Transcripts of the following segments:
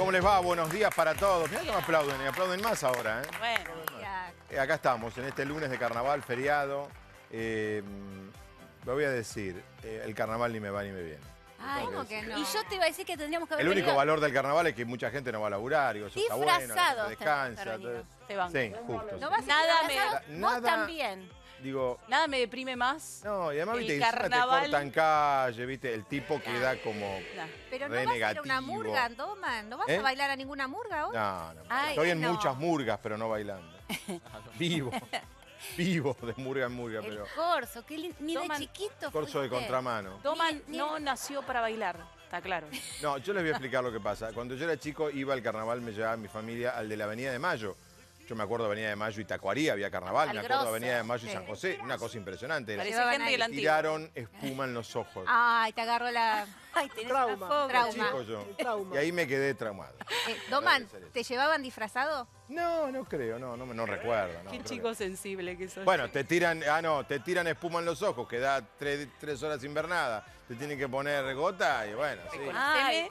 ¿Cómo les va? Buenos días para todos. Mirá que me aplauden, y aplauden más ahora. ¿eh? Bueno, eh, acá estamos, en este lunes de carnaval, feriado. Eh, lo voy a decir, eh, el carnaval ni me va ni me viene. Ay, ¿cómo que no? Y yo te iba a decir que tendríamos que haber El único valor del carnaval es que mucha gente no va a laburar, y eso está bueno, descansa. Sí, justo. No vas a Nada nada me- Vos también digo... Nada me deprime más. No, y además, viste, carnaval. te cortan calle, viste, el tipo queda como Pero no vas a ir a una murga, Doman. No vas a ¿Eh? bailar a ninguna murga hoy. No, no, estoy en muchas murgas, pero no bailando. Vivo, vivo de murga en murga, el pero corso, lindo, ni de chiquito. Corso de contramano. Doman no nació para bailar, está claro. No, yo les voy a explicar lo que pasa. Cuando yo era chico iba al carnaval, me llevaba mi familia al de la Avenida de Mayo, yo me acuerdo Avenida de Mayo y Tacuarí, había carnaval. me acuerdo de Avenida de Mayo y San José. Una cosa impresionante. gente Tiraron espuma en los ojos. Ay, te agarro la... Ay, Trauma. Trauma. Y ahí me quedé traumado. Eh, Doman, ¿te llevaban disfrazado? No, no creo, no, no, no recuerdo. Qué chico sensible que sos. Bueno, te tiran, ah no, te tiran espuma en los ojos, que da tres, tres horas invernada. Te tienen que poner gota y bueno, sí. Ay,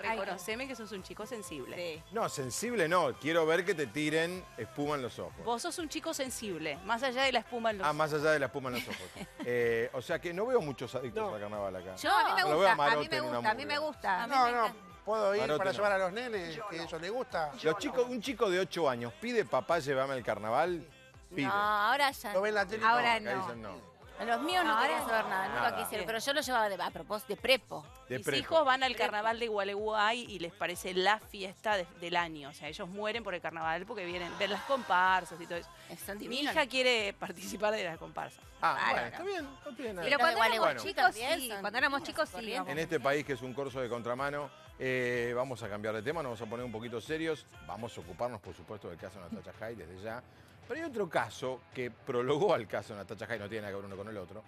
reconoceme que sos un chico sensible. No, sensible no, quiero ver que te tiren espuma en los ojos. Vos sos un chico sensible, más allá de la espuma en los ojos. Ah, más allá de la espuma en los ojos. Eh, o sea que no veo muchos adictos no. a carnaval acá. Yo, a mí me gusta, a mí me gusta, a mí me gusta. No, no, ¿Puedo ir para llevar a los nenes? que eso les gusta. Los chicos, un chico de 8 años pide papá, llévame al carnaval. Pide. No, ahora ya. no. la tele? Ahora no. A los míos no, querían saber nada, nunca quisieron. Pero yo lo llevaba de, a propósito de prepo. Mis hijos van al carnaval de Gualeguay y les parece la fiesta del año. O sea, ellos mueren por el carnaval porque vienen ver las comparsas y todo eso. Mi hija quiere participar de las comparsas. Ah, bueno, está bien, Pero cuando éramos, chicos, sí, cuando éramos chicos, sí. Cuando éramos chicos, sí. En este país que es un corso de contramano, eh, vamos a cambiar de tema, nos vamos a poner un poquito serios. Vamos a ocuparnos, por supuesto, del caso de Natacha Jai desde ya. Pero hay otro caso que prologó al caso de Natacha Jai, no tiene nada que ver uno con el otro,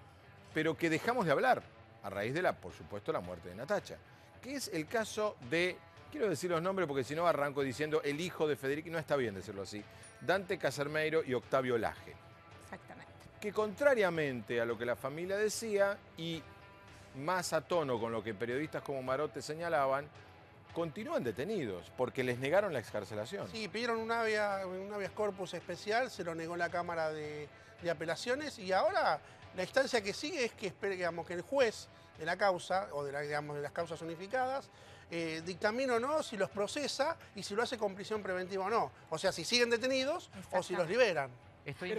pero que dejamos de hablar a raíz de la, por supuesto, la muerte de Natacha, que es el caso de, quiero decir los nombres porque si no arranco diciendo el hijo de Federico, y no está bien decirlo así, Dante Casermeiro y Octavio Laje. Exactamente. Que contrariamente a lo que la familia decía y más a tono con lo que periodistas como Marote señalaban, continúan detenidos porque les negaron la excarcelación. Sí, pidieron un habeas, un corpus especial, se lo negó la Cámara de, Apelaciones y ahora la instancia que sigue es que, esperemos que el juez de la causa o de, la, digamos, de las causas unificadas eh, dictamina o no, si los procesa y si lo hace con prisión preventiva o no. O sea, si siguen detenidos o si los liberan.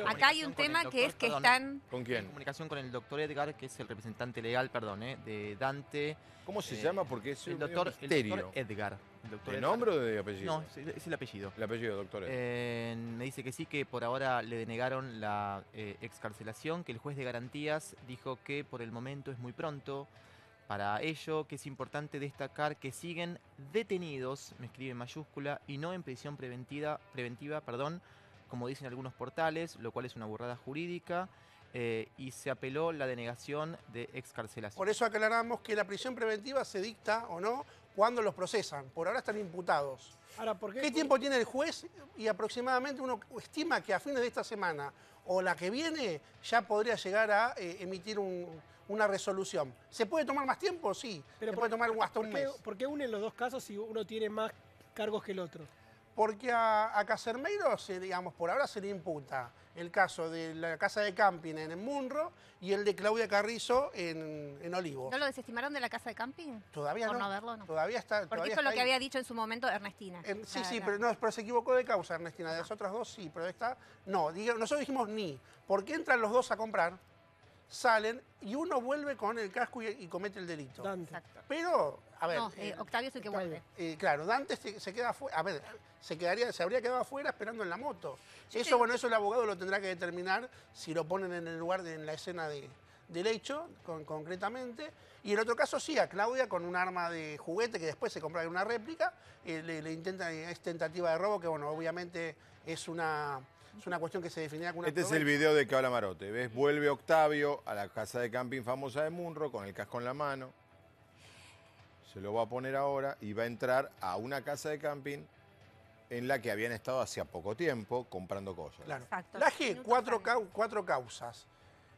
Acá hay un tema que es que ¿eh? están... En comunicación con el doctor Edgar, que es el representante legal, perdón, ¿eh? de Dante. ¿Cómo se eh, llama? Porque es el doctor, el Edgar. ¿De nombre o de apellido? No, es el apellido. El apellido, doctor me dice que sí, que por ahora le denegaron la excarcelación, que el juez de garantías dijo que por el momento es muy pronto. Para ello, que es importante destacar que siguen detenidos, me escribe en mayúscula, y no en prisión preventiva, preventiva perdón, como dicen algunos portales, lo cual es una burrada jurídica. Eh, y se apeló la denegación de excarcelación. Por eso aclaramos que la prisión preventiva se dicta o no cuando los procesan. Por ahora están imputados. Ahora, qué? tiempo tiene el juez? Y aproximadamente uno estima que a fines de esta semana o la que viene ya podría llegar a eh, emitir una resolución. ¿Se puede tomar más tiempo? Sí. se puede tomar hasta un mes. ¿Por qué unen los dos casos si uno tiene más cargos que el otro? porque a, Casermeiro, digamos, por ahora se le imputa el caso de la casa de camping en Munro y el de Claudia Carrizo en, en Olivo. ¿No lo desestimaron de la casa de camping? Todavía por no. no. Todavía está. Porque eso es lo que había dicho en su momento Ernestina. sí, sí, pero, no, se equivocó de causa Ernestina. De las otras dos sí, pero esta no. nosotros dijimos ni. Porque entran los dos a comprar, salen y uno vuelve con el casco y, comete el delito. Exacto. Pero no, eh, eh, Octavio es el que vuelve. Eh, claro, Dante se, queda fuera. A ver, se, quedaría, se habría quedado afuera esperando en la moto. eso, bueno, eso el abogado lo tendrá que determinar si lo ponen en el lugar, de, en la escena de, del hecho, concretamente. Y el otro caso sí, a Claudia con un arma de juguete que después se compra en una réplica, le, intenta, es tentativa de robo, que bueno, obviamente es una, una cuestión que se definirá con una... Este es el video de que habla Marote, ¿ves? Vuelve Octavio a la casa de camping famosa de Munro con el casco en la mano se lo va a poner ahora y va a entrar a una casa de camping en la que habían estado hacía poco tiempo comprando cosas. La G, cuatro, causas.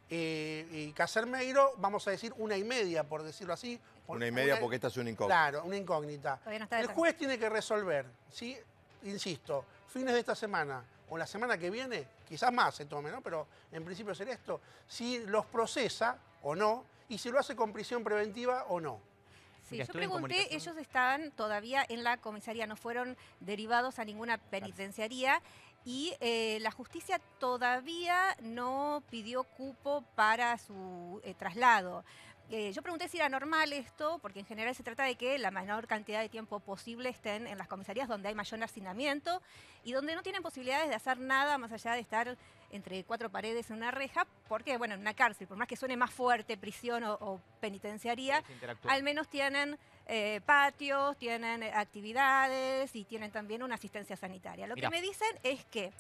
Eh, y Casermeiro, vamos a decir una y media, por decirlo así. Una y media porque esta es una incógnita. Claro, una incógnita. el juez tiene que resolver, ¿sí? insisto, fines de esta semana o la semana que viene, quizás más se tome, ¿no? pero en principio será esto, si los procesa o no y si lo hace con prisión preventiva o no. Sí, yo pregunté, ellos estaban todavía en la comisaría, no fueron derivados a ninguna penitenciaría y eh, la justicia todavía no pidió cupo para su eh, traslado. Eh, yo pregunté si era normal esto, porque en general se trata de que la menor cantidad de tiempo posible estén en las comisarías donde hay mayor hacinamiento y donde no tienen posibilidades de hacer nada más allá de estar entre cuatro paredes en una reja, porque, bueno, en una cárcel, por más que suene más fuerte prisión o, penitenciaría, al menos tienen eh, patios, tienen actividades y tienen también una asistencia sanitaria. Lo que me dicen es que,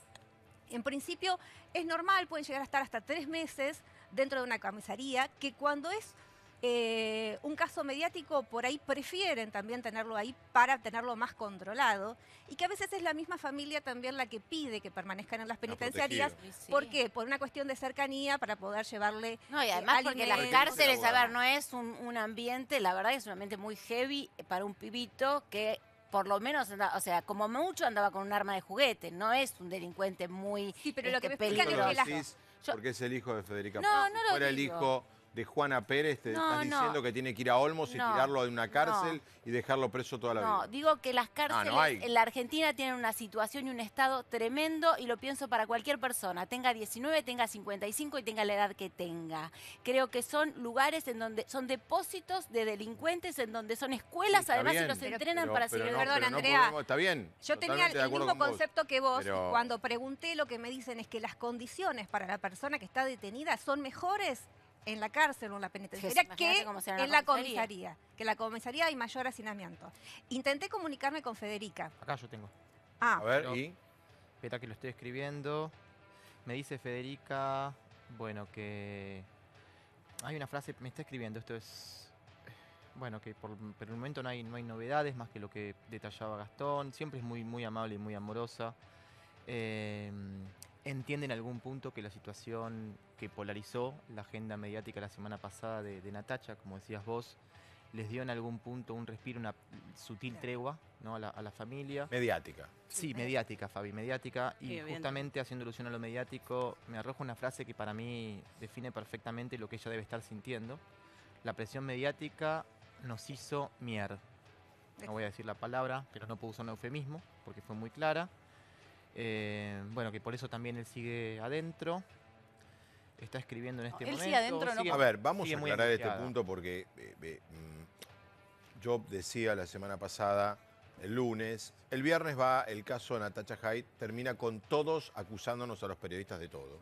en principio, es normal, pueden llegar a estar hasta tres meses dentro de una camisaría, que cuando es eh, un caso mediático por ahí prefieren también tenerlo ahí para tenerlo más controlado y que a veces es la misma familia también la que pide que permanezcan en las penitenciarias. porque ¿Por qué? Por una cuestión de cercanía para poder llevarle. No, y eh, además porque las cárceles, a ver, no es un, ambiente, la verdad es un ambiente muy heavy para un pibito que por lo menos, o sea, como mucho andaba con un arma de juguete, no es un delincuente muy sí, pero lo este, que me Es que Porque es el hijo de Federica no, No, el hijo de Juana Pérez, te estás diciendo que tiene que ir a Olmos y tirarlo de una cárcel y dejarlo preso toda la vida. No, digo que las ah, cárceles en la Argentina tienen una situación y un estado tremendo y lo pienso para cualquier persona, tenga 19, tenga 55 y tenga la edad que tenga. Creo que son lugares en donde son depósitos de delincuentes, en donde son escuelas, además y los entrenan para seguir. Perdón, Andrea. Yo tenía el mismo concepto que vos. Cuando pregunté, lo que me dicen es que las condiciones para la persona que está detenida son mejores en la cárcel o en la penitenciaría que en la comisaría. Que la comisaría hay mayor hacinamiento. Intenté comunicarme con Federica. Acá yo tengo. Ah. A ver, y... Espera que lo estoy escribiendo. Me dice Federica, bueno, que... Hay una frase, me está escribiendo, esto es... Bueno, que por, el momento no hay, no hay novedades más que lo que detallaba Gastón. Siempre es muy, muy amable y muy amorosa. Eh, entiende en algún punto que la situación que polarizó la agenda mediática la semana pasada de, Natacha, como decías vos, les dio en algún punto un respiro, una sutil tregua ¿no? a, la, a la familia. Mediática. Sí, mediática, Fabi, mediática. Y justamente haciendo alusión a lo mediático, me arrojo una frase que para mí define perfectamente lo que ella debe estar sintiendo. La presión mediática nos hizo mier. No voy a decir la palabra, pero no puedo usar un eufemismo porque fue muy clara. Eh, bueno, que por eso también él sigue adentro. Está escribiendo en este momento. A ver, vamos a aclarar este punto porque eh, eh, mm, yo decía la semana pasada, el lunes, el viernes va el caso de Natacha Hay, termina con todos acusándonos a los periodistas de todo.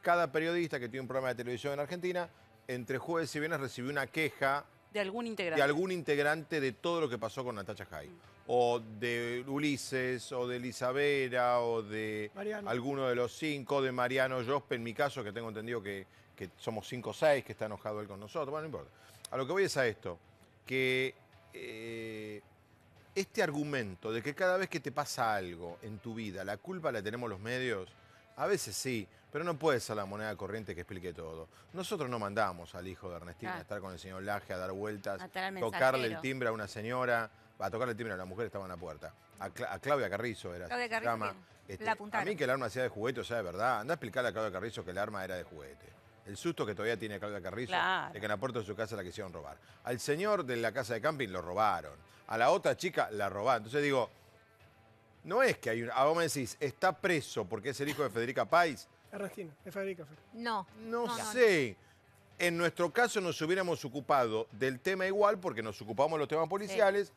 Cada periodista que tiene un programa de televisión en Argentina, entre jueves y viernes recibió una queja de algún integrante de, todo lo que pasó con Natacha Hay o de Ulises, o de Isabela o de alguno de los cinco, de Mariano Jospe, en mi caso, que tengo entendido que, somos cinco o seis, que está enojado él con nosotros, bueno, no importa. A lo que voy es a esto, que eh, este argumento de que cada vez que te pasa algo en tu vida, la culpa la tenemos los medios, a veces sí, pero no puede ser la moneda corriente que explique todo. Nosotros no mandamos al hijo de Ernestina ah. a estar con el señor Laje a dar vueltas, tocarle el timbre a una señora va a tocar el timbre a la mujer estaba en la puerta. A, Claudia Carrizo era la este, A mí que el arma sea de juguete, o sea, de verdad. Anda a explicarle a Claudia Carrizo que el arma era de juguete. El susto que todavía tiene Claudia Carrizo de que en la puerta de su casa la quisieron robar. Al señor de la casa de camping lo robaron. A la otra chica la robaron. Entonces digo, no es que hay un... Ah, vos me decís, está preso porque es el hijo de Federica Pais. Regina, es Federica. No. No, no sé. En nuestro caso nos hubiéramos ocupado del tema igual porque nos ocupamos de los temas policiales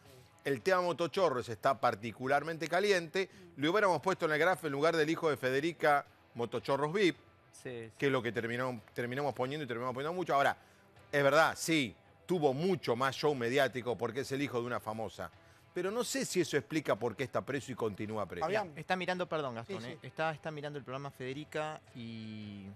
el tema Motochorros está particularmente caliente. Mm. Lo hubiéramos puesto en el graf en lugar del hijo de Federica Motochorros VIP, que es lo que terminamos, poniendo y terminamos poniendo mucho. Ahora, es verdad, sí, tuvo mucho más show mediático porque es el hijo de una famosa. Pero no sé si eso explica por qué está preso y continúa preso. Está mirando, perdón, Gastón, eh, Está, está mirando el programa Federica y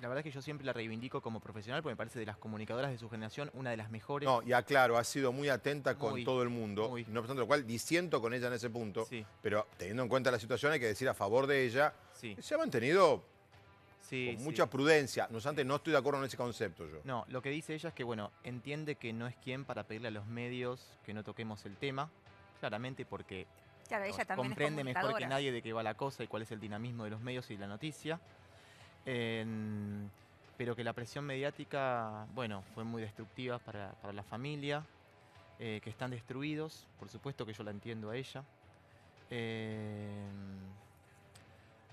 la verdad es que yo siempre la reivindico como profesional porque me parece de las comunicadoras de su generación una de las mejores. No, y aclaro, ha sido muy atenta con todo el mundo, no obstante lo cual disiento con ella en ese punto, pero teniendo en cuenta la situación hay que decir a favor de ella, se ha mantenido con mucha prudencia. No obstante, no estoy de acuerdo con ese concepto yo. No, lo que dice ella es que, bueno, entiende que no es quien para pedirle a los medios que no toquemos el tema, claramente porque ella comprende mejor que nadie de qué va la cosa y cuál es el dinamismo de los medios y la noticia pero que la presión mediática, bueno, fue muy destructiva para, la familia, eh, que están destruidos, por supuesto que yo la entiendo a ella. Eh,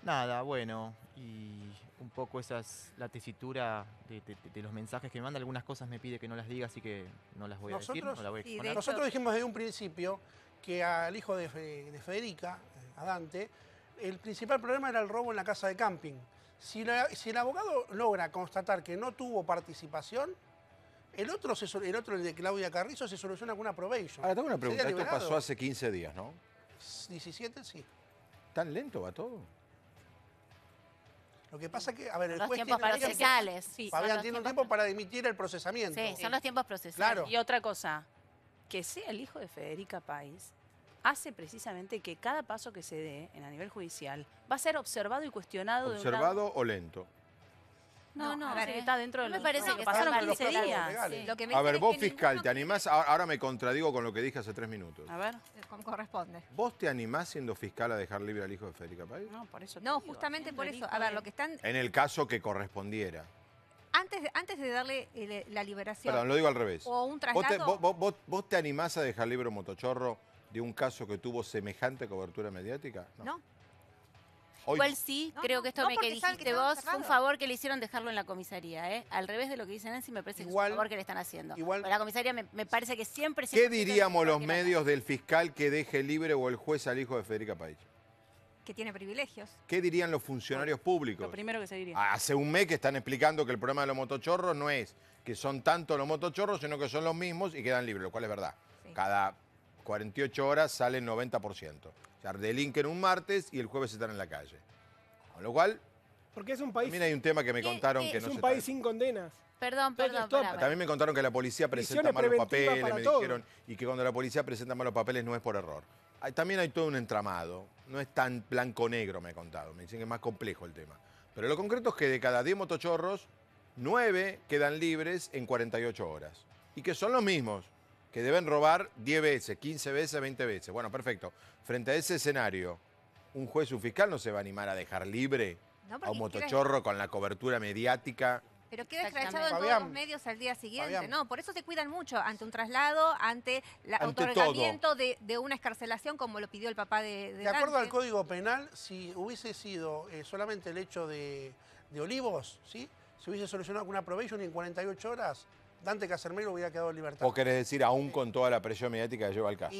nada, bueno, y un poco esa es la tesitura de, los mensajes que me manda. Algunas cosas me pide que no las diga, así que no las voy a decir, no las voy a nosotros dijimos desde un principio que al hijo de, de Federica, eh, a Dante, el principal problema era el robo en la casa de camping. Si, el abogado logra constatar que no tuvo participación, el otro, el de Claudia Carrizo, se soluciona con una probation. Ahora, tengo una pregunta. Esto pasó hace 15 días, ¿no? 17, sí. ¿Tan lento va todo? Lo que pasa es que, a ver, el juez tiene sí, tiempo para dimitir el procesamiento. Sí, son los tiempos procesales. Y otra cosa, que sea el hijo de Federica País hace precisamente que cada paso que se dé en a nivel judicial va a ser observado y cuestionado. ¿Observado o lento? No, no, a ver, está dentro de no Me parece que pasaron 15 días. a ver, vos fiscal, ¿te animás? Ahora me contradigo con lo que dije hace tres minutos. A ver, eh, corresponde. ¿Vos te animás siendo fiscal a dejar libre al hijo de Federica Páez? No, por eso. No, justamente por eso. A ver, lo que están... En el caso que correspondiera. Antes, antes de darle eh, la liberación... Perdón, lo digo al revés. O un traslado... ¿Vos te, te animás a dejar libre a Motochorro de un caso que tuvo semejante cobertura mediática? No. Igual sí, creo que esto me que dijiste vos fue un favor que le hicieron dejarlo en la comisaría, ¿eh? Al revés de lo que dicen Nancy, me parece que es un favor que le están haciendo. Igual, la comisaría me, parece que siempre... ¿Qué diríamos los medios del fiscal que deje libre o el juez al hijo de Federica País? Que tiene privilegios. ¿Qué dirían los funcionarios públicos? Lo primero que se diría. Hace un mes que están explicando que el problema de los motochorros no es que son tanto los motochorros, sino que son los mismos y quedan libres, lo cual es verdad. Cada 48 horas salen 90%. O sea, delinquen un martes y el jueves están en la calle. Con lo cual... Porque es un país... También hay un tema que me contaron eh, que no Es un país sin condenas. Perdón, perdón. También me contaron que la policía presenta malos papeles, me dijeron, y que cuando la policía presenta malos papeles no es por error. también hay todo un entramado, no es tan blanco-negro, me he contado, me dicen que es más complejo el tema. Pero lo concreto es que de cada 10 motochorros, 9 quedan libres en 48 horas. Y que son los mismos que deben robar 10 veces, 15 veces, 20 veces. Bueno, perfecto. Frente a ese escenario, un juez o fiscal no se va a animar a dejar libre a un motochorro con la cobertura mediática. Pero queda escrachado en todos los medios al día siguiente, ¿no? Por eso se cuidan mucho ante un traslado, ante el otorgamiento de, una escarcelación, como lo pidió el papá de. De, de acuerdo al Código Penal, si hubiese sido eh, solamente el hecho de, olivos, ¿sí? Se hubiese solucionado con una probation y en 48 horas Dante Casermeiro hubiera quedado en libertad. ¿O querés decir, aún con toda la presión mediática que lleva el caso?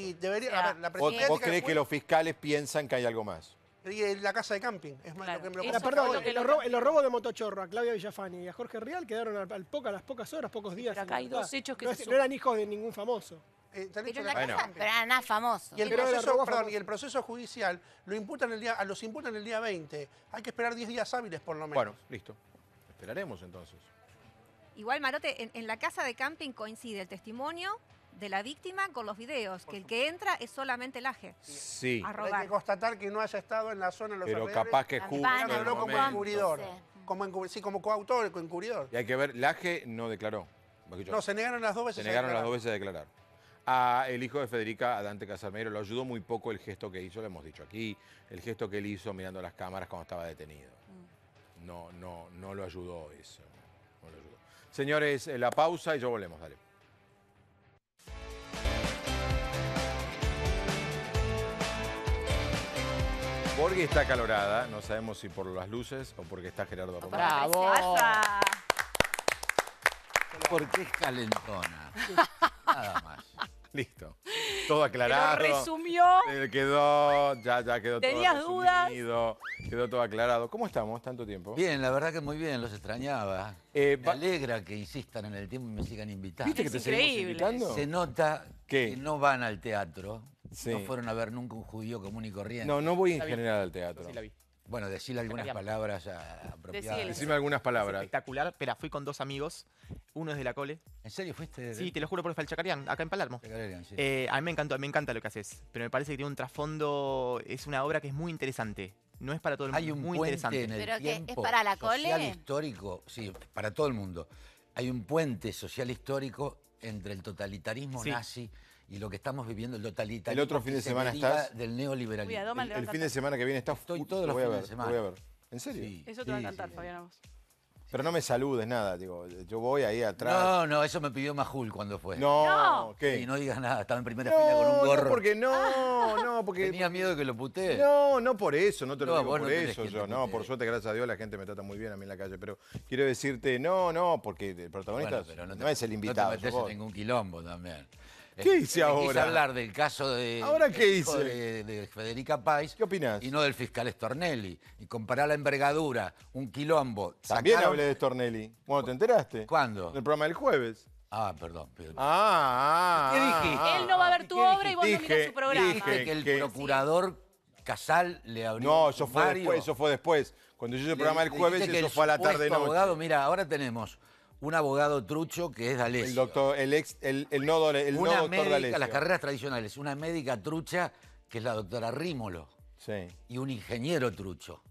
¿Vos, crees que los fiscales piensan que hay algo más? Y la casa de camping. Es más, Perdón, los, robos, de Motochorro a Claudia Villafani y a Jorge Real quedaron al, a las pocas horas, pocos días. acá hay dos hechos que no, no eran hijos de ningún famoso. Eh, pero, nada famoso. Y el, proceso, judicial lo el día, los imputan el día 20. Hay que esperar 10 días hábiles por lo menos. Bueno, listo. Esperaremos entonces. Igual, Marote, en, la casa de camping coincide el testimonio de la víctima con los videos, que el que entra es solamente el aje. Sí. Hay que constatar que no haya estado en la zona de los Pero capaz que justo como Como, encubridor, sí, como coautor, encubridor. Y hay que ver, Laje no declaró. No, se negaron las dos veces Se negaron las dos veces a declarar. A el hijo de Federica, a Dante Casamero, lo ayudó muy poco el gesto que hizo, lo hemos dicho aquí, el gesto que él hizo mirando las cámaras cuando estaba detenido. Mm. No, no, no lo ayudó eso. Señores, eh, la pausa y yo volvemos, dale. Borghi está calorada, no sabemos si por las luces o porque está Gerardo Romero. ¡Bravo! Porque es calentona. Nada más. Listo. Todo aclarado. resumió. Eh, quedó, ya, ya quedó todo ¿Tenías dudas? Quedó todo aclarado. ¿Cómo estamos tanto tiempo? Bien, la verdad que muy bien, los extrañaba. Eh, me alegra que insistan en el tiempo y me sigan invitando. ¿Viste que te increíble. seguimos invitando? Se nota que no van al teatro. No fueron a ver nunca un judío común y corriente. No, no voy en general al teatro. la bueno, decirle algunas palabras apropiadas. Decime algunas palabras. espectacular. Pero fui con dos amigos. Uno es de la cole. ¿En serio fuiste? Sí, te lo juro por el Chacarián, acá en Palermo. Eh, a mí me encanta, me encanta lo que haces, pero me parece que tiene un trasfondo, es una obra que es muy interesante. No es para todo el mundo, Hay un muy interesante. en el es para social histórico, sí, para todo el mundo. Hay un puente social histórico entre el totalitarismo nazi y lo que estamos viviendo, el totalitarismo. El otro fin de semana estás. Del neoliberalismo. el, fin de semana que viene está... Estoy todos los fines de semana. ¿En serio? eso te va a encantar, Fabián. Pero no me saludes nada, digo, yo voy ahí atrás. No, no, eso me pidió Majul cuando fue. No, ¿qué? Y no digas nada, estaba en primera fila con un gorro. No, porque no, no, porque. Tenía miedo de que lo puté. No, no por eso, no te lo digo por eso yo. No, por suerte, gracias a Dios, la gente me trata muy bien a mí en la calle. Pero quiero decirte, no, no, porque el protagonista no, es el invitado. No te ningún quilombo también. ¿Qué hice eh, eh, ahora? Quise hablar del caso de, ¿Ahora qué De, Federica Pais. ¿Qué opinás? Y no del fiscal Stornelli. Y comparar la envergadura, un quilombo. También hablé de Stornelli. Bueno, ¿te enteraste? ¿Cuándo? En el programa del jueves. Ah, perdón. Ah, ah. ¿Qué dijiste? Él no va a ver tu obra y vos no mirás su programa. Dije que el procurador Casal le abrió. No, eso fue después. Eso fue después. Cuando yo hice el programa del jueves, eso fue a la tarde noche. abogado, mira, ahora tenemos un abogado trucho que es D'Alessio. El doctor, el ex, el, el no, el doctor médica, Las carreras tradicionales, una médica trucha que es la doctora Rímolo. Sí. Y un ingeniero trucho.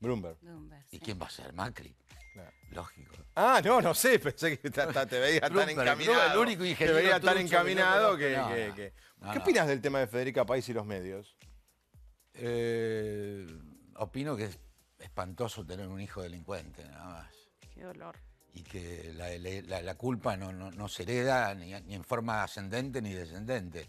Bloomberg. Bloomberg ¿Y quién va a ser? Macri. Claro. Lógico. Ah, no, no sé, pensé que te veía tan encaminado. El único ingeniero te veía tan encaminado que... ¿Qué opinas del tema de Federica País y los medios? Eh, opino que es espantoso tener un hijo delincuente, nada más. Qué dolor y que la, culpa no, se hereda ni, en forma ascendente ni descendente.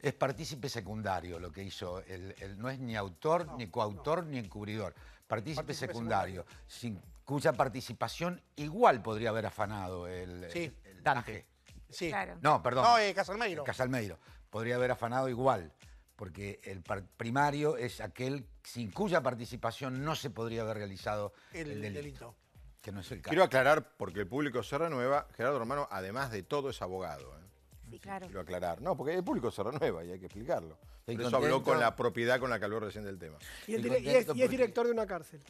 Es partícipe secundario lo que hizo, el, no es ni autor, ni coautor, ni encubridor. Partícipe, secundario, Sin, cuya participación igual podría haber afanado el, Dante. Sí. Claro. No, perdón. No, Casalmeiro. Casalmeiro. Podría haber afanado igual, porque el primario es aquel sin cuya participación no se podría haber realizado el, delito. Quiero aclarar, porque el público se renueva, Gerardo Romano, además de todo, es abogado. ¿eh? Sí, claro. Quiero aclarar. No, porque el público se renueva y hay que explicarlo. Por eso habló con la propiedad con la que habló recién del tema. Y, es, director de una cárcel.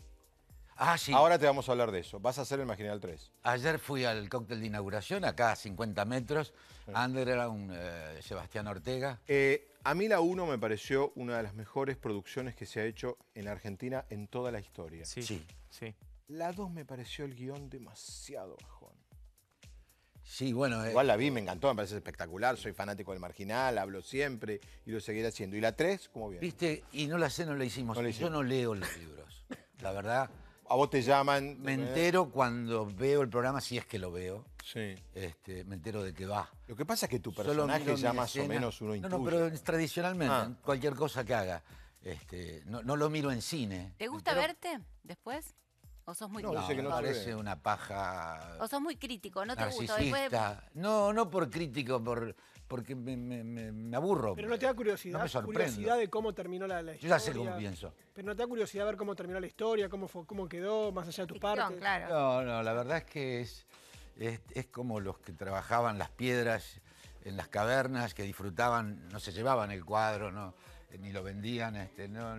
Ah, sí. Ahora te vamos a hablar de eso. Vas a hacer el Marginal 3. Ayer fui al cóctel de inauguración, acá a 50 metros. Ander era un eh, Sebastián Ortega. Eh, a mí la 1 me pareció una de las mejores producciones que se ha hecho en Argentina en toda la historia. sí. sí. La 2 me pareció el guión demasiado bajón. Sí, bueno. Eh, Igual la vi, me encantó, me parece espectacular. Soy fanático del marginal, hablo siempre y lo seguiré haciendo. ¿Y la 3? ¿Cómo viene? Viste, y no la sé, no la hicimos. Yo no leo los libros, la verdad. A vos te llaman. Me ¿eh? entero cuando veo el programa, si es que lo veo. Sí. Este, me entero de que va. Lo que pasa es que tu personaje ya más o menos uno intuye. No, no, pero tradicionalmente, ah. cualquier cosa que haga. Este, no, lo miro en cine. ¿Te gusta verte después? O sos muy no, crítico. Que no parece una paja. O sos muy crítico, no te gusta. Después No, no por crítico, por, porque me, aburro. Pero no te da curiosidad. curiosidad de cómo terminó la, historia. Yo ya sé cómo pienso. Pero no te da curiosidad ver cómo terminó la historia, cómo, cómo quedó, más allá de tu parte. No, no, la verdad es que es, es, como los que trabajaban las piedras en las cavernas, que disfrutaban, no se llevaban el cuadro, no, ni lo vendían, este, no,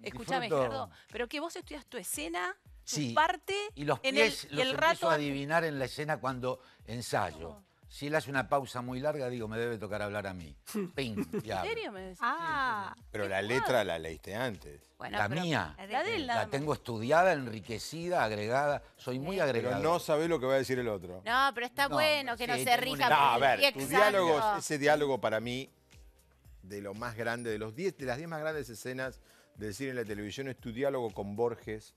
Escúchame, Gerardo, pero que vos estudias tu escena sí. parte y los pies el, rato a adivinar en la escena cuando ensayo. Oh. Si él hace una pausa muy larga, digo, me debe tocar hablar a mí. ¿En serio me ah. Pero la letra la leíste antes. la mía. La, tengo estudiada, enriquecida, agregada. Soy muy agregada. no sabés lo que va a decir el otro. No, pero está bueno que no se rija. No, a ver, tu diálogo, ese diálogo para mí, de lo más grande, de, los diez, de las 10 más grandes escenas de decir en la televisión, es tu diálogo con Borges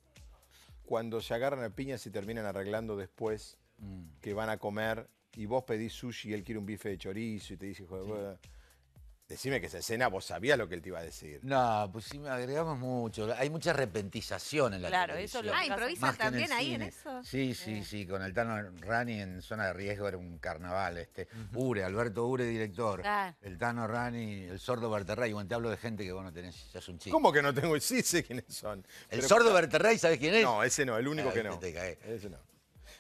cuando se agarran a piñas y terminan arreglando después mm. que van a comer y vos pedís sushi y él quiere un bife de chorizo y te dice, joder, Decime que esa escena vos sabías lo que él te iba a decir. No, pues sí, me agregamos mucho. Hay mucha repentización en la claro, televisión. Claro, eso lo Ah, también ahí en eso. Sí, sí, eh. sí. Con el Tano Rani en Zona de Riesgo era un carnaval. Este. Ure, Alberto Ure, director. El Tano Rani, el sordo Berterrey. Bueno, te hablo de gente que vos no tenés, ya es un chiste. ¿Cómo que no tengo? Sí sé quiénes son. El sordo Berterrey, ¿sabes quién es? No, ese no, el único eh, que este no. Ese no.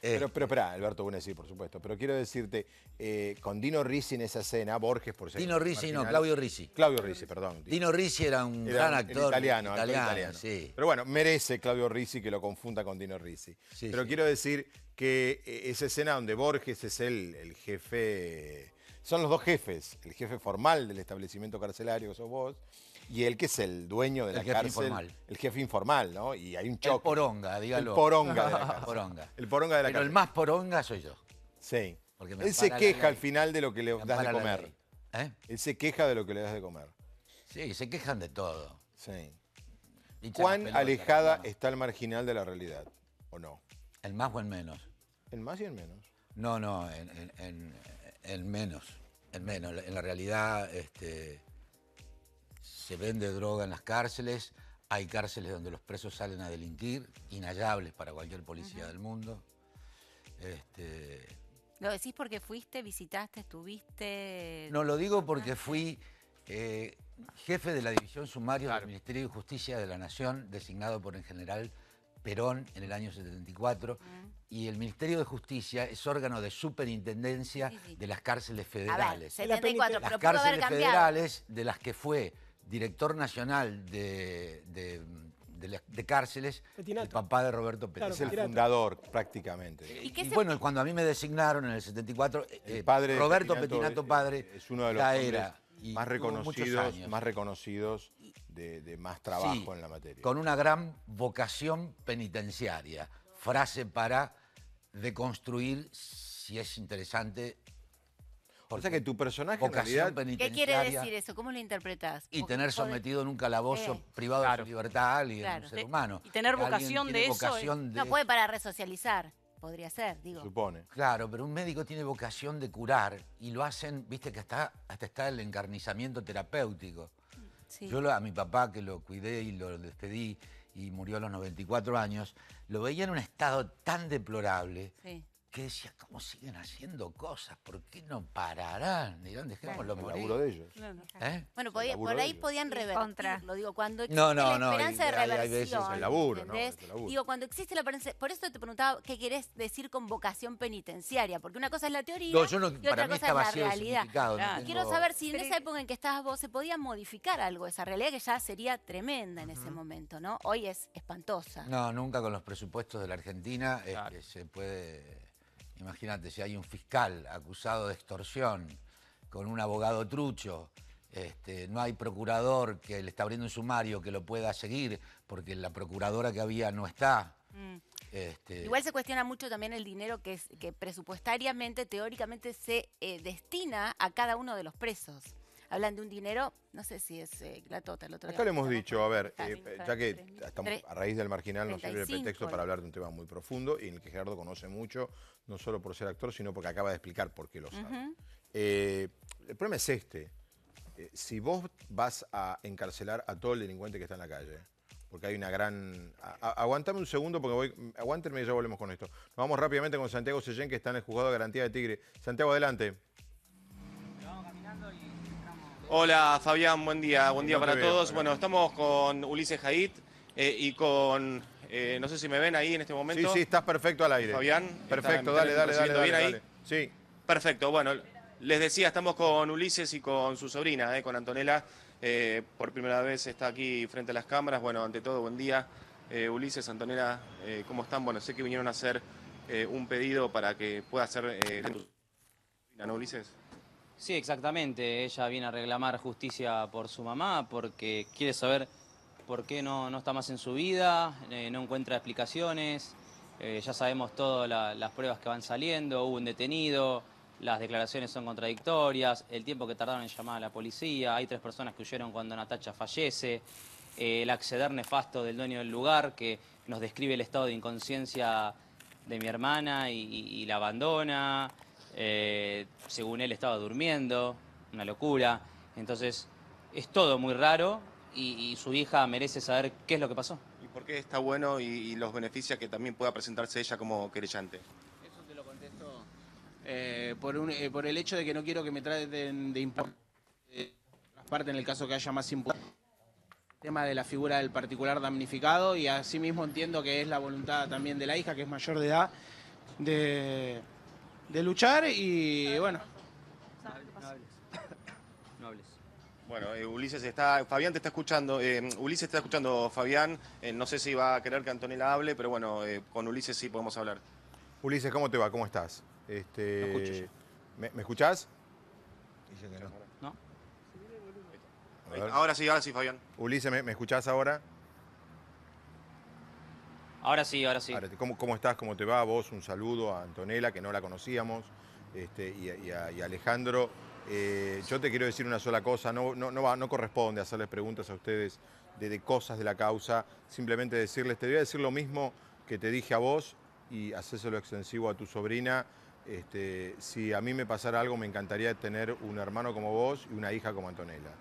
Eh. Pero, esperá, espera, Alberto Bunes, sí, por supuesto. Pero quiero decirte, eh, con Dino Risi en esa escena, Borges, por cierto. Dino Risi, no, Claudio Risi. Claudio Risi, perdón. Dino Risi era un gran actor. Italiano, italiano, Sí. Pero bueno, merece Claudio Risi que lo confunda con Dino Risi. pero quiero decir que eh, esa escena donde Borges es el, el jefe. Son los dos jefes, el jefe formal del establecimiento carcelario, que sos vos, y él que es el dueño de el la jefe Informal. El jefe informal, ¿no? Y hay un choque. El poronga, dígalo. El poronga El poronga de la Pero el más poronga soy yo. Sí. él se queja al final de lo que le das de comer. ¿Eh? Él se queja de lo que le das de comer. Sí, se quejan de todo. Sí. ¿Cuán alejada está el marginal de la realidad? ¿O no? ¿El más o el menos? ¿El más y el menos? No, no, en menos. El menos. En la realidad, este, se vende droga en las cárceles, hay cárceles donde los presos salen a delinquir, inhallables para cualquier policía del mundo. Este, ¿Lo decís porque fuiste, visitaste, estuviste? No, lo digo porque fui eh, jefe de la División Sumario del Ministerio de Justicia de la Nación, designado por el general Perón en el año 74, y el Ministerio de Justicia es órgano de superintendencia de las cárceles federales. A las cárceles federales de las que fue director nacional de, cárceles, el papá de Roberto Petinato. Es el fundador, prácticamente. ¿Y Bueno, cuando a mí me designaron en el 74, eh, Roberto Petinato, Padre es uno de los más reconocidos, más reconocidos de, más trabajo en la materia. Con una gran vocación penitenciaria. Frase para deconstruir, si es interesante, que tu personaje en ¿Qué quiere decir eso? ¿Cómo lo interpretas? Y tener sometido en un calabozo privado de su libertad y ser humano. Y tener vocación de eso. No puede para resocializar. Podría ser, digo. Supone. Claro, pero un médico tiene vocación de curar y lo hacen, viste que hasta, hasta está el encarnizamiento terapéutico. Yo a mi papá, que lo cuidé y lo despedí y murió a los 94 años, lo veía en un estado tan deplorable sí que decía, ¿cómo siguen haciendo cosas? ¿Por qué no pararán? Dirán, dejémoslo claro. El laburo de ellos. ¿Eh? Bueno, por ahí podían revertir, lo digo, cuando existe no, la esperanza de reversión. Hay veces el laburo, Digo, cuando existe la esperanza, por eso te preguntaba qué querés decir con vocación penitenciaria, porque una cosa es la teoría y otra cosa es la realidad. Quiero saber si en esa época en que estabas vos se podía modificar algo esa realidad que ya sería tremenda en ese momento, ¿no? Hoy es espantosa. No, nunca con los presupuestos de la Argentina se puede Imagínate, si hay un fiscal acusado de extorsión con un abogado trucho, este, no hay procurador que le está abriendo un sumario que lo pueda seguir porque la procuradora que había no está. Mm. Este. Igual se cuestiona mucho también el dinero que, que presupuestariamente, teóricamente, se eh, destina a cada uno de los presos hablan de un dinero, no sé si es eh, la tota el otro Acá lo hemos dicho, a ver, eh, ya que estamos a raíz del marginal nos sirve el pretexto para hablar de un tema muy profundo y en el que Gerardo conoce mucho, no solo por ser actor, sino porque acaba de explicar por qué lo sabe. Eh, el problema es este. si vos vas a encarcelar a todo el delincuente que está en la calle, porque hay una gran... aguantame un segundo porque voy... Aguántenme y ya volvemos con esto. vamos rápidamente con Santiago Seyén, que está en el juzgado de garantía de Tigre. Santiago, adelante. Hola Fabián, buen día, buen día para todos. Bueno, estamos con Ulises Jaid eh, y con, eh, no sé si me ven ahí en este momento. Sí, sí, estás perfecto al aire. Fabián. Perfecto, dale, dale, dale, bien ahí? Sí. Perfecto, bueno, les decía, estamos con Ulises y con su sobrina, eh, con Antonella. por primera vez está aquí frente a las cámaras. Bueno, ante todo, buen día. Ulises, Antonella, ¿cómo están? Bueno, sé que vinieron a hacer un pedido para que pueda hacer... ¿No, Ulises? Sí, exactamente. Ella viene a reclamar justicia por su mamá porque quiere saber por qué no, no está más en su vida, eh, no encuentra explicaciones. Eh, ya sabemos todas las pruebas que van saliendo, hubo un detenido, las declaraciones son contradictorias, el tiempo que tardaron en llamar a la policía, hay tres personas que huyeron cuando Natacha fallece, eh, el acceder nefasto del dueño del lugar que nos describe el estado de inconsciencia de mi hermana y la abandona. Eh, según él estaba durmiendo, una locura. Entonces, es todo muy raro y, su hija merece saber qué es lo que pasó. ¿Y por qué está bueno y, los beneficia que también pueda presentarse ella como querellante? Eso te lo contesto eh, eh, por, el hecho de que no quiero que me traten de de parte en el caso que haya más importante El tema de la figura del particular damnificado y asimismo entiendo que es la voluntad también de la hija, que es mayor de edad, de de luchar y bueno. Bueno, eh, Ulises está, Fabián te está escuchando, eh, Ulises está escuchando, Fabián, eh, no sé si va a querer que Antonella hable, pero bueno, con Ulises sí podemos hablar. Ulises, ¿cómo te va? ¿Cómo estás? Este, ¿me, escuchás? no. Ahora sí, ahora sí, Fabián. Ulises, ¿me, me escuchás ahora? Ahora sí, ahora sí. ¿cómo, estás? ¿Cómo te va? Vos, un saludo a Antonella, que no la conocíamos, este, y, a, Alejandro. Eh, yo te quiero decir una sola cosa, no, no, no, no corresponde hacerles preguntas a ustedes de, cosas de la causa, simplemente decirles, te voy a decir lo mismo que te dije a vos y hacéselo extensivo a tu sobrina. Este, si a mí me pasara algo, me encantaría tener un hermano como vos y una hija como Antonella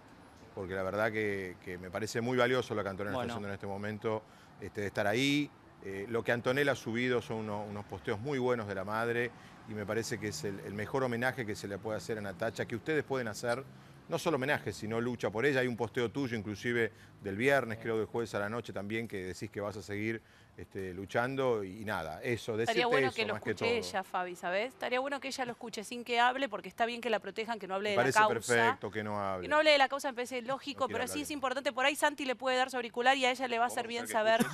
porque la verdad que, me parece muy valioso lo que Antonella está haciendo en este momento, este, de estar ahí, eh, lo que Antonella ha subido son unos posteos muy buenos de la madre y me parece que es el, el mejor homenaje que se le puede hacer a Natacha, que ustedes pueden hacer no solo homenaje, sino lucha por ella. Hay un posteo tuyo, inclusive del viernes, creo, del jueves a la noche también, que decís que vas a seguir este, luchando y, nada, eso, decirte Estaría bueno que lo escuche ella, Fabi, ¿sabes? Estaría bueno que ella lo escuche sin que hable, porque está bien que la protejan, que no hable de la causa. parece perfecto que no hable. Que no hable de la causa me parece lógico, pero sí es importante. Por ahí Santi le puede dar su auricular y a ella le va a ser bien saber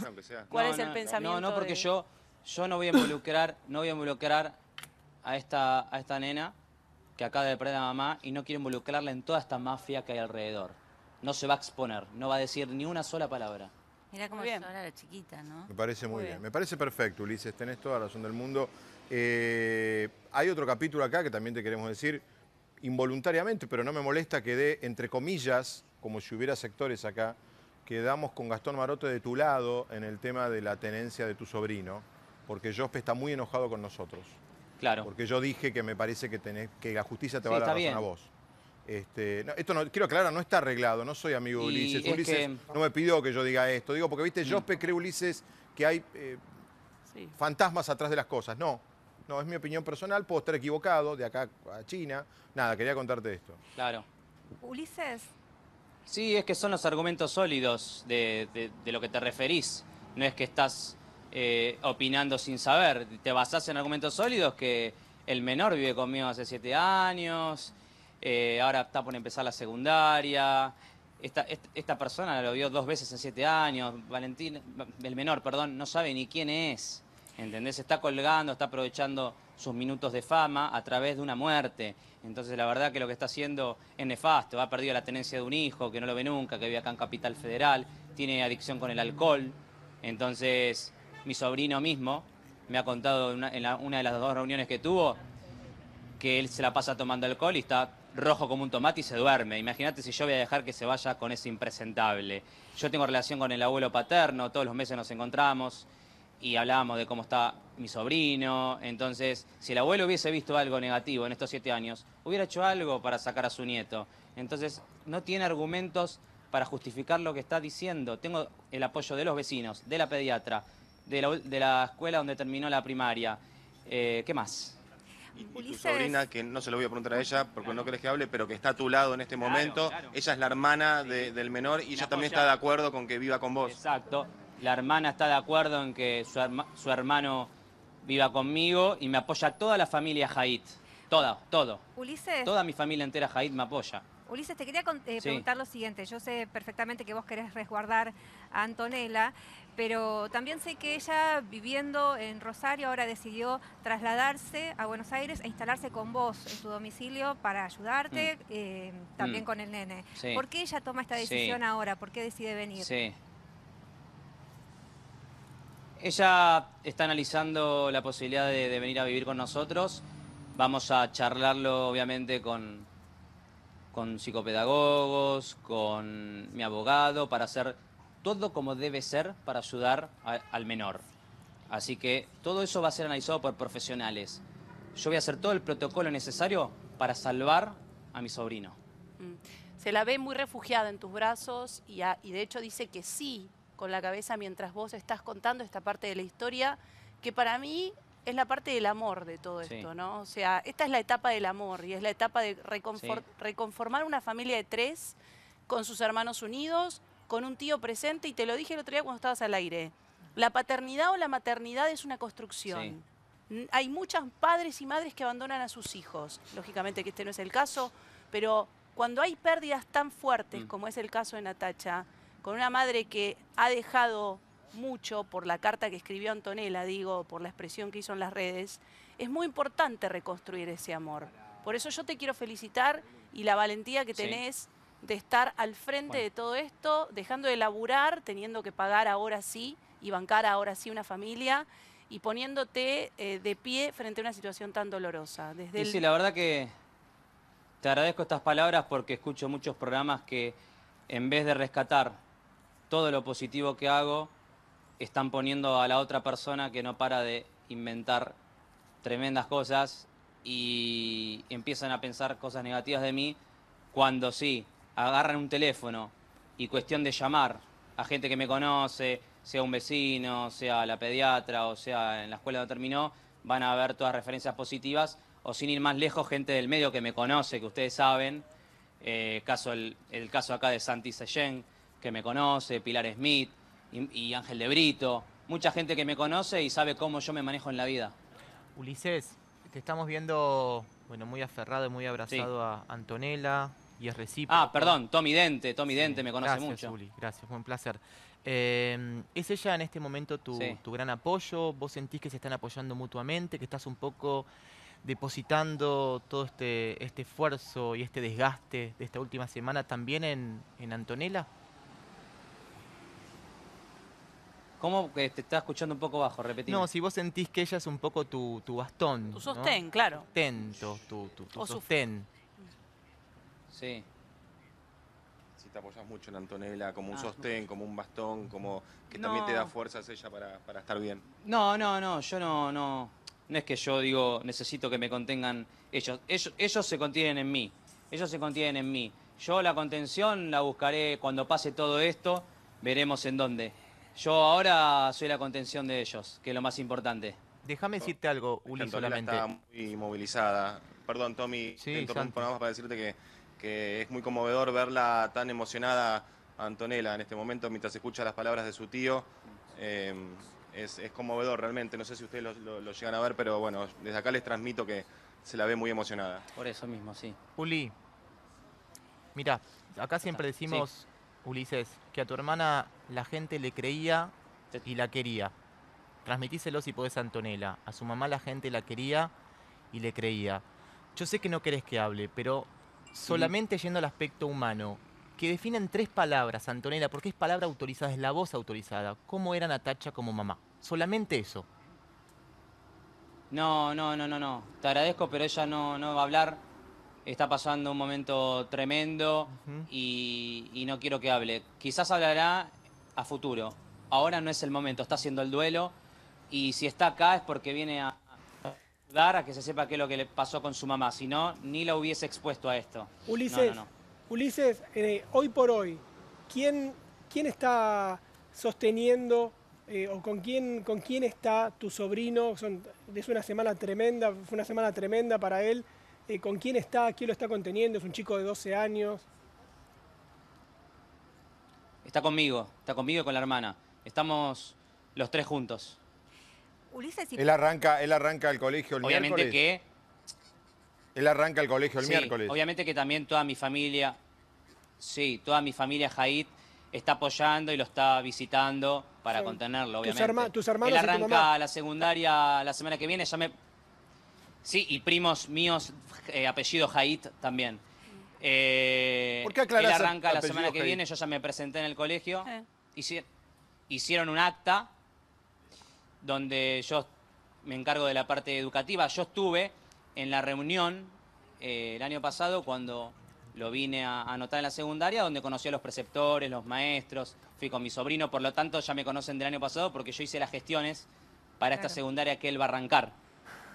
cuál es el pensamiento. No, no, porque yo, yo no voy a involucrar, no voy a involucrar a esta, a esta nena que acaba de perder a mamá y no quiere involucrarla en toda esta mafia que hay alrededor. No se va a exponer, no va a decir ni una sola palabra. Mirá cómo bien. la chiquita, ¿no? Me parece muy, bien. Me parece perfecto, Ulises. Tenés toda la razón del mundo. Eh, hay otro capítulo acá que también te queremos decir involuntariamente, pero no me molesta que dé, entre comillas, como si hubiera sectores acá, quedamos con Gastón Marote de tu lado en el tema de la tenencia de tu sobrino, porque Jospe está muy enojado con nosotros. Porque yo dije que me parece que, la justicia te va a dar razón bien. a vos. Este, esto no, quiero aclarar, no está arreglado, no soy amigo de Ulises. Ulises no me pidió que yo diga esto. Digo, porque viste, yo mm. creo, Ulises, que hay eh, fantasmas atrás de las cosas. No, no, es mi opinión personal, puedo estar equivocado de acá a China. Nada, quería contarte esto. Claro. Ulises. Sí, es que son los argumentos sólidos de lo que te referís. No es que estás eh, opinando sin saber. Te basás en argumentos sólidos que el menor vive conmigo hace siete años, eh, ahora está por empezar la secundaria. Esta, persona lo vio dos veces en siete años. Valentín, el menor, perdón, no sabe ni quién es. ¿Entendés? Está colgando, está aprovechando sus minutos de fama a través de una muerte. Entonces, la verdad que lo que está haciendo es nefasto. Ha perdido la tenencia de un hijo que no lo ve nunca, que vive acá en Capital Federal, tiene adicción con el alcohol. Entonces, mi sobrino mismo me ha contado en, una, de las dos reuniones que tuvo que él se la pasa tomando alcohol y está rojo como un tomate y se duerme. Imagínate si yo voy a dejar que se vaya con ese impresentable. Yo tengo relación con el abuelo paterno, todos los meses nos encontramos y hablábamos de cómo está mi sobrino. Entonces, si el abuelo hubiese visto algo negativo en estos siete años, hubiera hecho algo para sacar a su nieto. Entonces, no tiene argumentos para justificar lo que está diciendo. Tengo el apoyo de los vecinos, de la pediatra, de la, de la escuela donde terminó la primaria. Eh, ¿Qué más? Y, sobrina, que no se lo voy a preguntar a ella porque no querés que hable, pero que está a tu lado en este momento. Ella es la hermana del menor y ella también está de acuerdo con que viva con vos. Exacto. La hermana está de acuerdo en que su, hermano viva conmigo y me apoya toda la familia Jaid. Toda, todo. Ulises. Toda mi familia entera Jaid me apoya. Ulises, te quería eh, preguntar lo siguiente. Yo sé perfectamente que vos querés resguardar a Antonella, pero también sé que ella viviendo en Rosario ahora decidió trasladarse a Buenos Aires e instalarse con vos en su domicilio para ayudarte, mm. eh, también mm. con el nene. ¿Por qué ella toma esta decisión ahora? ¿Por qué decide venir? Sí. Ella está analizando la posibilidad de, venir a vivir con nosotros. Vamos a charlarlo, obviamente, con, con psicopedagogos, con mi abogado, para hacer todo como debe ser para ayudar al menor. Así que todo eso va a ser analizado por profesionales. Yo voy a hacer todo el protocolo necesario para salvar a mi sobrino. Mm. Se la ve muy refugiada en tus brazos y, de hecho dice que sí con la cabeza mientras vos estás contando esta parte de la historia, que para mí es la parte del amor de todo esto, ¿no? O sea, esta es la etapa del amor y es la etapa de reconformar una familia de tres con sus hermanos unidos, con un tío presente y te lo dije el otro día cuando estabas al aire. La paternidad o la maternidad es una construcción. Hay muchos padres y madres que abandonan a sus hijos. Lógicamente que este no es el caso, pero cuando hay pérdidas tan fuertes mm. como es el caso de Natacha, con una madre que ha dejado mucho por la carta que escribió Antonella, digo, por la expresión que hizo en las redes, es muy importante reconstruir ese amor. Por eso yo te quiero felicitar y la valentía que tenés de estar al frente de todo esto, dejando de laburar, teniendo que pagar ahora sí y bancar ahora sí una familia y poniéndote eh, de pie frente a una situación tan dolorosa. Desde sí, la verdad que te agradezco estas palabras porque escucho muchos programas que en vez de rescatar todo lo positivo que hago, están poniendo a la otra persona que no para de inventar tremendas cosas y empiezan a pensar cosas negativas de mí, cuando sí, agarran un teléfono y cuestión de llamar a gente que me conoce, sea un vecino, sea la pediatra o sea en la escuela donde terminó, van a ver todas referencias positivas o sin ir más lejos, gente del medio que me conoce, que ustedes saben, eh, caso el, caso acá de Santi Seyén, que me conoce, Pilar Smith y, Ángel de Brito, mucha gente que me conoce y sabe cómo yo me manejo en la vida. Ulises, te estamos viendo bueno, muy aferrado y muy abrazado a Antonella, y es recíproco. Ah, perdón, Tommy Dente, Tommy Dente me conoce gracias, mucho. gracias, fue un placer. Eh, ¿Es ella en este momento tu, gran apoyo? ¿Vos sentís que se están apoyando mutuamente? ¿Que estás un poco depositando todo este, este esfuerzo y este desgaste de esta última semana también en, Antonella? ¿Cómo que te está escuchando un poco bajo? repetí. No, si vos sentís que ella es un poco tu, bastón. Tu sostén, claro. tu, tu, tu, sostén. Sí. Si te apoyas mucho en Antonella, como un ah, sostén, como un bastón, como que también te da fuerzas ella para, estar bien. No, no, no, yo no, no. No es que yo digo, necesito que me contengan ellos. Ellos, se contienen en mí. Ellos se contienen en mí. Yo la contención la buscaré cuando pase todo esto, veremos en dónde. Yo ahora soy la contención de ellos, que es lo más importante. Déjame oh, decirte algo, Uli, solamente. muy movilizada. Perdón, Tommy, sí, te interrumpo nada más para decirte que que es muy conmovedor verla tan emocionada a Antonella en este momento mientras escucha las palabras de su tío. Eh, es, conmovedor realmente, no sé si ustedes lo, llegan a ver, pero bueno, desde acá les transmito que se la ve muy emocionada. Por eso mismo, sí. Uli, mira, acá siempre decimos, Ulises, que a tu hermana la gente le creía y la quería. Transmitíselo si podés a Antonella. A su mamá la gente la quería y le creía. Yo sé que no querés que hable, pero solamente yendo al aspecto humano, que definan tres palabras, Antonella, porque es palabra autorizada, es la voz autorizada. ¿Cómo era Natacha como mamá? Solamente eso. No, no, no, no, no. Te agradezco, pero ella no, va a hablar. Está pasando un momento tremendo y no quiero que hable. Quizás hablará a futuro. Ahora no es el momento, está haciendo el duelo y si está acá es porque viene a dar a que se sepa qué es lo que le pasó con su mamá, si no, ni la hubiese expuesto a esto. Ulises, Ulises eh, hoy por hoy, ¿quién, quién está sosteniendo eh, o con quién, con quién está tu sobrino? es una semana tremenda, fue una semana tremenda para él. Eh, ¿Con quién está? ¿Quién lo está conteniendo? Es un chico de 12 años. Está conmigo, está conmigo y con la hermana. Estamos los tres juntos. Él arranca, él arranca el colegio el miércoles. Obviamente que... Él arranca el colegio el miércoles. Obviamente que también toda mi familia, sí, toda mi familia Jaid está apoyando y lo está visitando para contenerlo, obviamente. Tus, hermanos Él arranca y tu mamá. la secundaria la semana que viene, ya me... Sí, y primos míos, eh, apellido Jaid también. Eh, ¿Por qué Él arranca la semana que viene, yo ya me presenté en el colegio. Eh. Hicieron un acta donde yo me encargo de la parte educativa. Yo estuve en la reunión eh, el año pasado cuando lo vine a anotar en la secundaria, donde conocí a los preceptores, los maestros, fui con mi sobrino, por lo tanto ya me conocen del año pasado porque yo hice las gestiones para esta secundaria que él va a arrancar.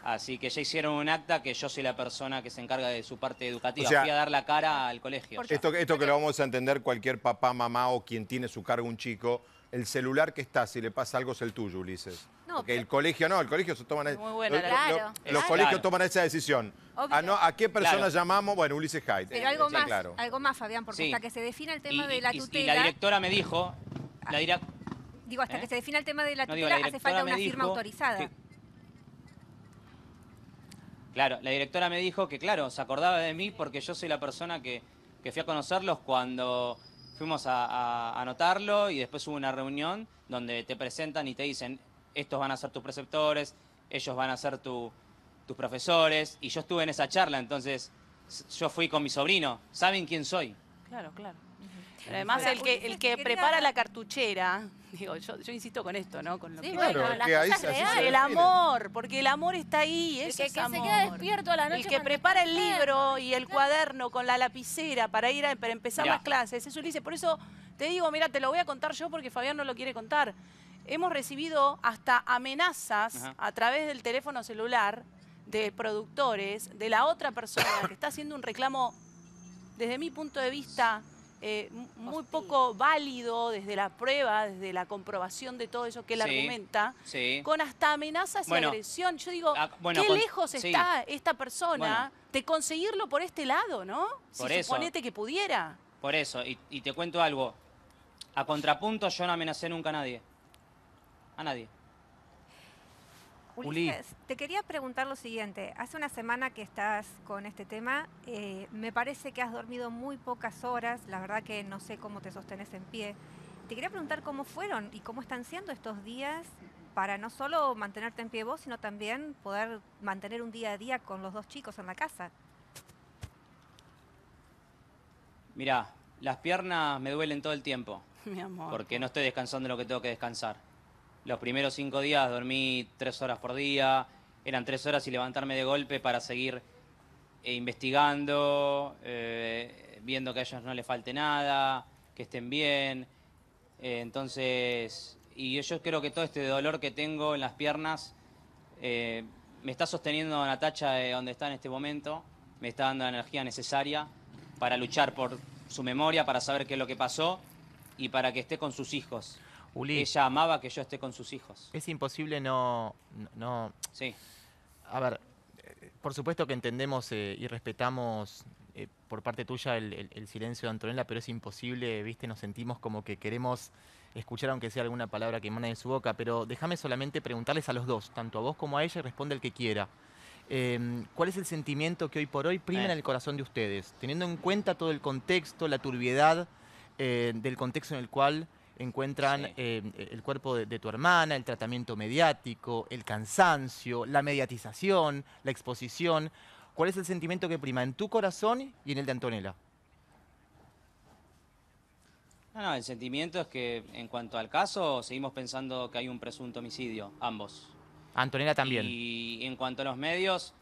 Así que ya hicieron un acta que yo soy la persona que se encarga de su parte educativa. Fui a dar la cara al colegio. Esto, esto que lo vamos a entender cualquier papá, mamá o quien tiene su cargo un chico, el celular que está, si le pasa algo es el tuyo, Ulises. No, Porque el colegio no, el colegio se toman... Muy claro. los colegios toman esa decisión. Ah, ¿A, qué persona llamamos? Bueno, Ulises Hyde. Pero algo, más, claro. algo más, Fabián, porque hasta que se defina el tema de la tutela... Y, la directora me dijo... Digo, hasta que se defina el tema de la tutela hace falta una firma autorizada. Claro, la directora me dijo que, claro, se acordaba de mí porque yo soy la persona que, que fui a conocerlos cuando fuimos a, anotarlo y después hubo una reunión donde te presentan y te dicen, estos van a ser tus preceptores, ellos van a ser tus profesores, y yo estuve en esa charla, entonces yo fui con mi sobrino, saben quién soy. Claro, claro. además, el que, el que prepara la cartuchera Digo, yo, insisto con esto, ¿no? Con el amor, porque el amor está ahí, el que, se queda despierto a la noche. El que prepara el libro y el cuaderno con la lapicera para ir empezar las clases, eso dice Por eso te digo, mira, te lo voy a contar yo porque Fabián no lo quiere contar. Hemos recibido hasta amenazas a través del teléfono celular de productores, de la otra persona que está haciendo un reclamo, desde mi punto de vista, eh, muy poco válido desde la prueba, desde la comprobación de todo eso que él argumenta, con hasta amenazas y agresión. Yo digo, ah, qué lejos está esta persona de conseguirlo por este lado, ¿no? si suponete que pudiera. Por eso, y te cuento algo. A contrapunto yo no amenacé nunca a nadie. A nadie. Ulises, te quería preguntar lo siguiente. Hace una semana que estás con este tema. Eh, me parece que has dormido muy pocas horas. La verdad que no sé cómo te sostenes en pie. Te quería preguntar cómo fueron y cómo están siendo estos días para no solo mantenerte en pie vos, sino también poder mantener un día a día con los dos chicos en la casa. Mira, las piernas me duelen todo el tiempo. Mi amor. Porque no estoy descansando lo que tengo que descansar. Los primeros cinco días dormí tres horas por día, eran tres horas y levantarme de golpe para seguir eh, investigando, eh, viendo que a ellos no les falte nada, que estén bien. Eh, entonces, y yo creo que todo este dolor que tengo en las piernas me está sosteniendo Natacha de donde está en este momento, me está dando la energía necesaria para luchar por su memoria, para saber qué es lo que pasó y para que esté con sus hijos. Uli, ella amaba que yo esté con sus hijos. Es imposible no... no sí. A ver, eh, por supuesto que entendemos eh, y respetamos eh, por parte tuya el, silencio de Antonella, pero es imposible, viste, nos sentimos como que queremos escuchar aunque sea alguna palabra que emana de su boca, pero déjame solamente preguntarles a los dos, tanto a vos como a ella, y responde el que quiera. Em, ¿Cuál es el sentimiento que hoy por hoy prima en el corazón de ustedes, teniendo en cuenta todo el contexto, la turbiedad del contexto en el cual encuentran eh, el cuerpo de, tu hermana, el tratamiento mediático, el cansancio, la mediatización, la exposición. ¿Cuál es el sentimiento que prima en tu corazón y en el de Antonella? No, no, el sentimiento es que en cuanto al caso seguimos pensando que hay un presunto homicidio, ambos. Antonella también. Y en cuanto a los medios,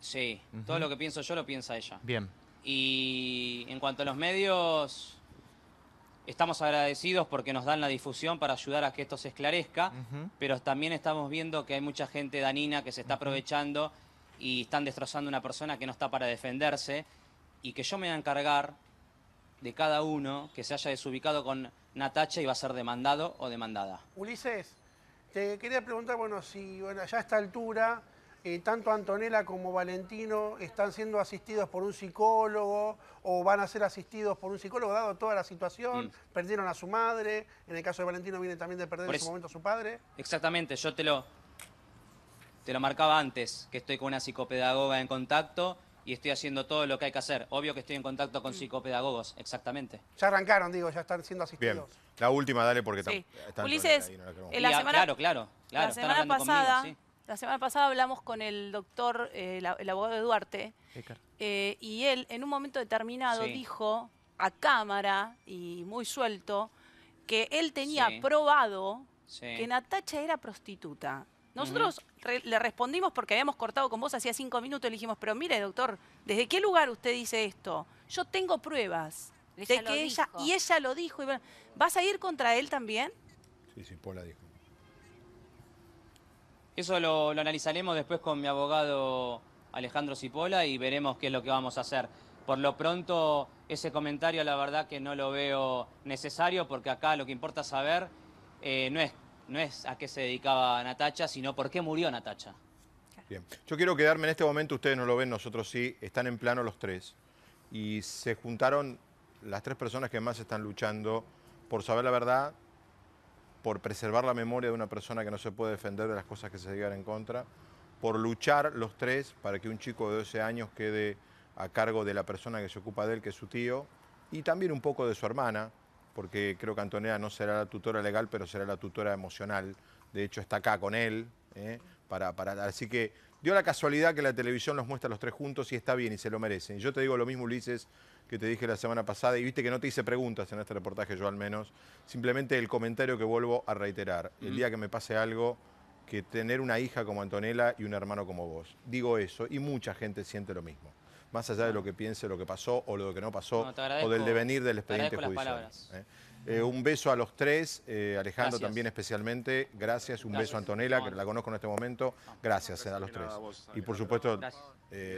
sí, todo lo que pienso yo lo piensa ella. Bien. Y en cuanto a los medios, Estamos agradecidos porque nos dan la difusión para ayudar a que esto se esclarezca, pero también estamos viendo que hay mucha gente danina que se está aprovechando y están destrozando a una persona que no está para defenderse y que yo me voy a encargar de cada uno que se haya desubicado con Natacha y va a ser demandado o demandada. Ulises, te quería preguntar, bueno, si bueno, ya a esta altura eh, tanto Antonella como Valentino están siendo asistidos por un psicólogo o van a ser asistidos por un psicólogo dado toda la situación, mm. perdieron a su madre, en el caso de Valentino viene también de perder en su momento a su padre. Exactamente, yo te lo, te lo marcaba antes, que estoy con una psicopedagoga en contacto y estoy haciendo todo lo que hay que hacer. Obvio que estoy en contacto con mm. psicopedagogos, exactamente. Ya arrancaron, digo, ya están siendo asistidos. La última, dale, porque están... Ulises, la, semana... Claro, claro, claro. La semana pasada... La semana pasada hablamos con el doctor, eh, el abogado de Duarte, eh, y él en un momento determinado dijo a cámara y muy suelto que él tenía probado que Natacha era prostituta. Nosotros le respondimos porque habíamos cortado con vos hacía cinco minutos y le dijimos, pero mire doctor, ¿desde qué lugar usted dice esto? Yo tengo pruebas de que ella, y ella lo dijo. ¿Vas a ir contra él también? Sí, sí, Paula dijo. Eso lo, analizaremos después con mi abogado Alejandro Cipola y veremos qué es lo que vamos a hacer. Por lo pronto, ese comentario la verdad que no lo veo necesario porque acá lo que importa saber eh, no, es, no es a qué se dedicaba Natacha, sino por qué murió Natacha. Bien, yo quiero quedarme en este momento, ustedes no lo ven, nosotros sí, están en plano los tres. Y se juntaron las tres personas que más están luchando por saber la verdad por preservar la memoria de una persona que no se puede defender de las cosas que se digan en contra, por luchar los tres para que un chico de 12 años quede a cargo de la persona que se ocupa de él, que es su tío, y también un poco de su hermana, porque creo que Antonella no será la tutora legal, pero será la tutora emocional. De hecho, está acá con él. ¿eh? Para, para, así que dio la casualidad que la televisión los muestra los tres juntos y está bien y se lo merecen. yo te digo lo mismo, Ulises, que te dije la semana pasada y viste que no te hice preguntas en este reportaje, yo al menos. Simplemente el comentario que vuelvo a reiterar. El día que me pase algo, que tener una hija como Antonella y un hermano como vos. Digo eso y mucha gente siente lo mismo. Más allá de lo que piense, lo que pasó o lo que no pasó, o del devenir del expediente judicial. ¿eh? Eh, un beso a los tres, eh, Alejandro también especialmente. Gracias, un beso a Antonella, que la conozco en este momento. Gracias a los tres. Y por supuesto,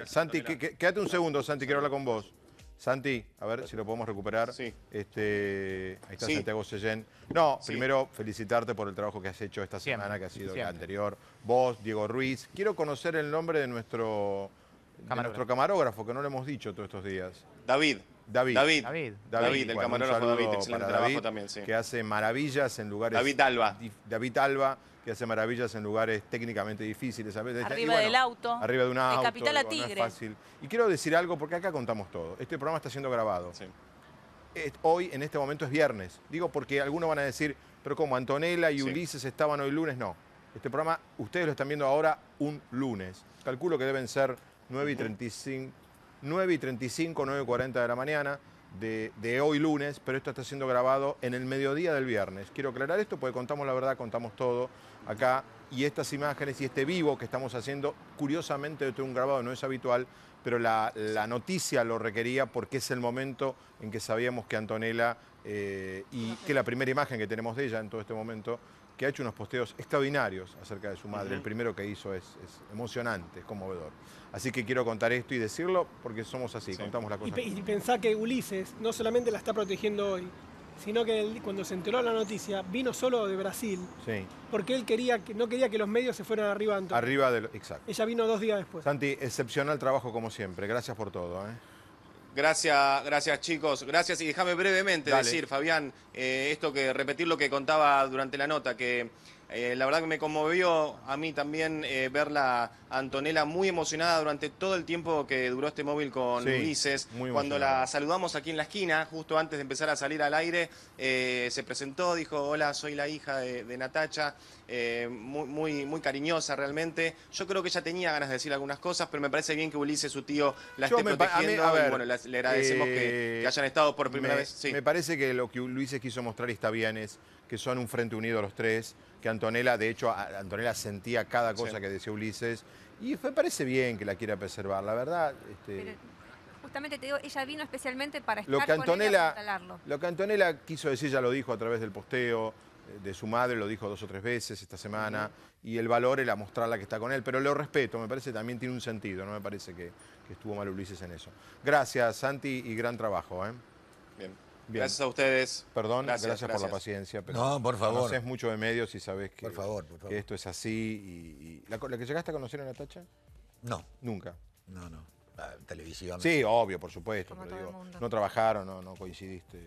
Santi, quédate un segundo, Santi, quiero hablar con vos. Santi, a ver si lo podemos recuperar. Sí. Este, ahí está Santiago Sellén. No, primero felicitarte por el trabajo que has hecho esta semana, que ha sido el anterior. Vos, Diego Ruiz. Quiero conocer el nombre de nuestro, de nuestro camarógrafo, que no lo hemos dicho todos estos días. David. David. David. David, el David, excelente también, sí. Que hace maravillas en lugares. David Alba. David Alba, que hace maravillas en lugares técnicamente difíciles. Arriba del auto. Arriba de un auto. capital fácil. Y quiero decir algo, porque acá contamos todo. Este programa está siendo grabado. Hoy, en este momento, es viernes. Digo porque algunos van a decir, pero como Antonella y Ulises estaban hoy lunes, no. Este programa, ustedes lo están viendo ahora un lunes. Calculo que deben ser 9 y 35, 9 y 35, 9 y 40 de la mañana de, hoy lunes, pero esto está siendo grabado en el mediodía del viernes. Quiero aclarar esto porque contamos la verdad, contamos todo acá. Y estas imágenes y este vivo que estamos haciendo, curiosamente, esto es un grabado, no es habitual, pero la, noticia lo requería porque es el momento en que sabíamos que Antonella eh, y que la primera imagen que tenemos de ella en todo este momento que ha hecho unos posteos extraordinarios acerca de su madre. El primero que hizo es, emocionante, es conmovedor. Así que quiero contar esto y decirlo porque somos así, contamos la cosa. Y, y pensá que Ulises no solamente la está protegiendo hoy, sino que cuando se enteró la noticia vino solo de Brasil, sí. porque él quería que, no quería que los medios se fueran arriba. Antonio. Arriba exacto. Ella vino dos días después. Santi, excepcional trabajo como siempre. Gracias por todo. ¿eh? Gracias, gracias chicos, gracias. Y déjame brevemente decir, Fabián, eh, esto que repetir lo que contaba durante la nota, que eh, la verdad que me conmovió a mí también eh, verla Antonella muy emocionada durante todo el tiempo que duró este móvil con Ulises. Cuando la saludamos aquí en la esquina, justo antes de empezar a salir al aire, eh, se presentó, dijo, hola, soy la hija de, Natacha, muy, muy, cariñosa realmente. Yo creo que ella tenía ganas de decir algunas cosas, pero me parece bien que Ulises, su tío, la esté protegiendo. bueno, le agradecemos que, hayan estado por primera vez. Me parece que lo que Ulises quiso mostrar está bien es que son un frente unido los tres, que Antonella, de hecho, Antonella sentía cada cosa que decía Ulises, y me parece bien que la quiera preservar, la verdad. Este, justamente te digo, ella vino especialmente para estar lo que Antonella, Lo que Antonella quiso decir, ya lo dijo a través del posteo, eh, de su madre, lo dijo dos o tres veces esta semana, y el valor era mostrarla que está con él, pero lo respeto, me parece también tiene un sentido, no me parece que, estuvo mal Ulises en eso. Gracias, Santi, y gran trabajo. ¿eh? Bien. Gracias a ustedes. Perdón, gracias, por la paciencia. no, por favor. No Conoces mucho de medios y sabes que, esto es así. Y, ¿La, que llegaste a conocer a Natacha? No. Nunca. No, no. Televisivamente. Sí, obvio, por supuesto. no trabajaron, no, coincidiste.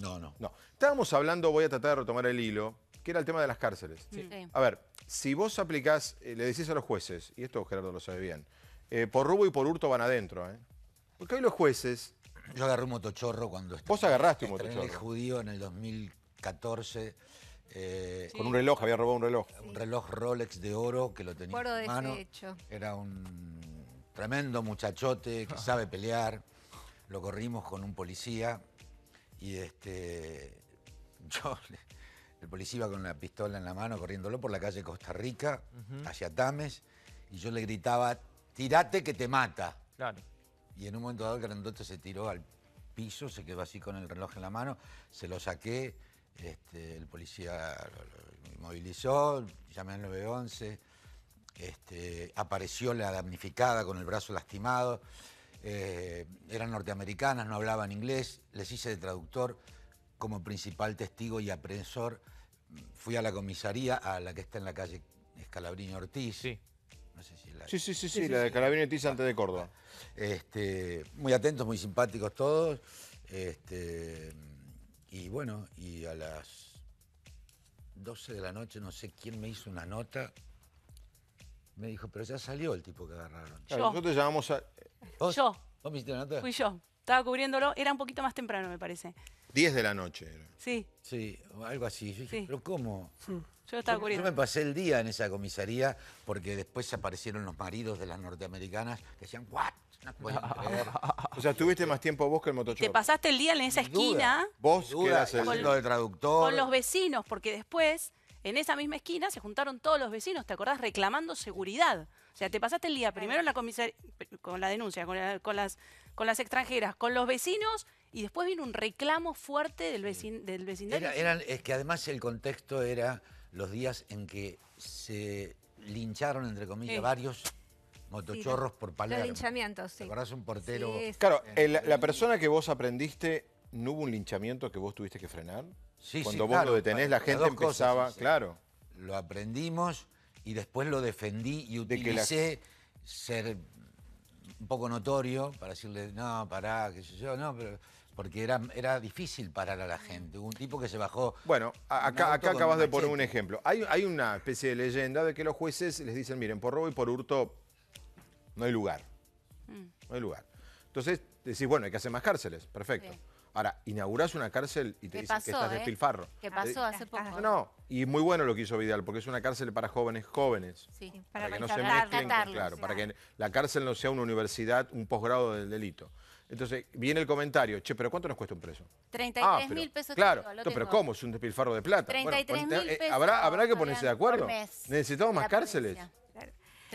No, no. No. Estábamos hablando, voy a tratar de retomar el hilo, que era el tema de las cárceles. A ver, si vos aplicás, eh, le decís a los jueces, y esto Gerardo lo sabe bien, eh, por rubo y por hurto van adentro, ¿eh? Porque hoy los jueces yo agarré un motochorro cuando estaba. Vos agarraste un motochorro. el judío en el 2014. Eh, con un reloj, había robado un reloj. Un reloj Rolex de oro que lo tenía en mano. De hecho. Era un tremendo muchachote que sabe pelear. Lo corrimos con un policía y este yo el policía iba con una pistola en la mano corriéndolo por la calle Costa Rica hacia Tames y yo le gritaba, tírate que te mata." Claro y en un momento dado el grandote se tiró al piso, se quedó así con el reloj en la mano, se lo saqué, este, el policía lo, inmovilizó, llamé al 911, este, apareció la damnificada con el brazo lastimado, eh, eran norteamericanas, no hablaban inglés, les hice de traductor como principal testigo y aprensor, fui a la comisaría, a la que está en la calle Escalabriño Ortiz, Sí, sí, sí, sí, la de y antes de Córdoba. Este, muy atentos, muy simpáticos todos. Este, y bueno, y a las 12 de la noche, no sé quién me hizo una nota. Me dijo, pero ya salió el tipo que agarraron. Yo. nosotros llamamos a... Yo. ¿Vos me la nota? Fui yo. Estaba cubriéndolo. Era un poquito más temprano, me parece. 10 de la noche. Era. Sí. Sí, algo así. pero ¿cómo? Sí. Yo, me pasé el día en esa comisaría porque después aparecieron los maridos de las norteamericanas que decían, ¿what? No o sea, tuviste más tiempo vos que el motochorro. Te pasaste el día en esa esquina. Vos que eras el de traductor. Con los vecinos, porque después, en esa misma esquina, se juntaron todos los vecinos, ¿te acordás? Reclamando seguridad. O sea, te pasaste el día primero en la comisaría, con la denuncia, con, las, con las extranjeras, con los vecinos y después vino un reclamo fuerte del, del vecindario. es que además el contexto era los días en que se lincharon, entre comillas, varios motochorros por Palermo. Los linchamientos, sí. ¿Te un portero? claro, la persona que vos aprendiste, ¿no hubo un linchamiento que vos tuviste que frenar? Sí, Cuando vos lo detenés, la gente empezaba... claro. Lo aprendimos y después lo defendí y utilicé ser un poco notorio para decirle, no, pará, qué sé yo, no, pero porque era, era difícil parar a la gente. un tipo que se bajó. Bueno, acá, acabas de poner un ejemplo. Hay, hay una especie de leyenda de que los jueces les dicen, miren, por robo y por hurto no hay lugar. Mm. No hay lugar. Entonces decís, bueno, hay que hacer más cárceles. Perfecto. Ahora, inauguras una cárcel y te dicen que estás de eh? despilfarro. Que pasó eh, hace poco. No, y muy bueno lo que hizo Vidal, porque es una cárcel para jóvenes jóvenes. Sí, para, que no se mezclen, claro, para que la cárcel no sea una universidad, un posgrado del delito. Entonces viene el comentario, che, pero ¿cuánto nos cuesta un preso? 33 y tres ah, mil pesos. Claro, pero ¿cómo? Es un despilfarro de plata. 33 mil eh, pesos. ¿habrá, que ponerse de acuerdo? ¿Necesitamos más cárceles?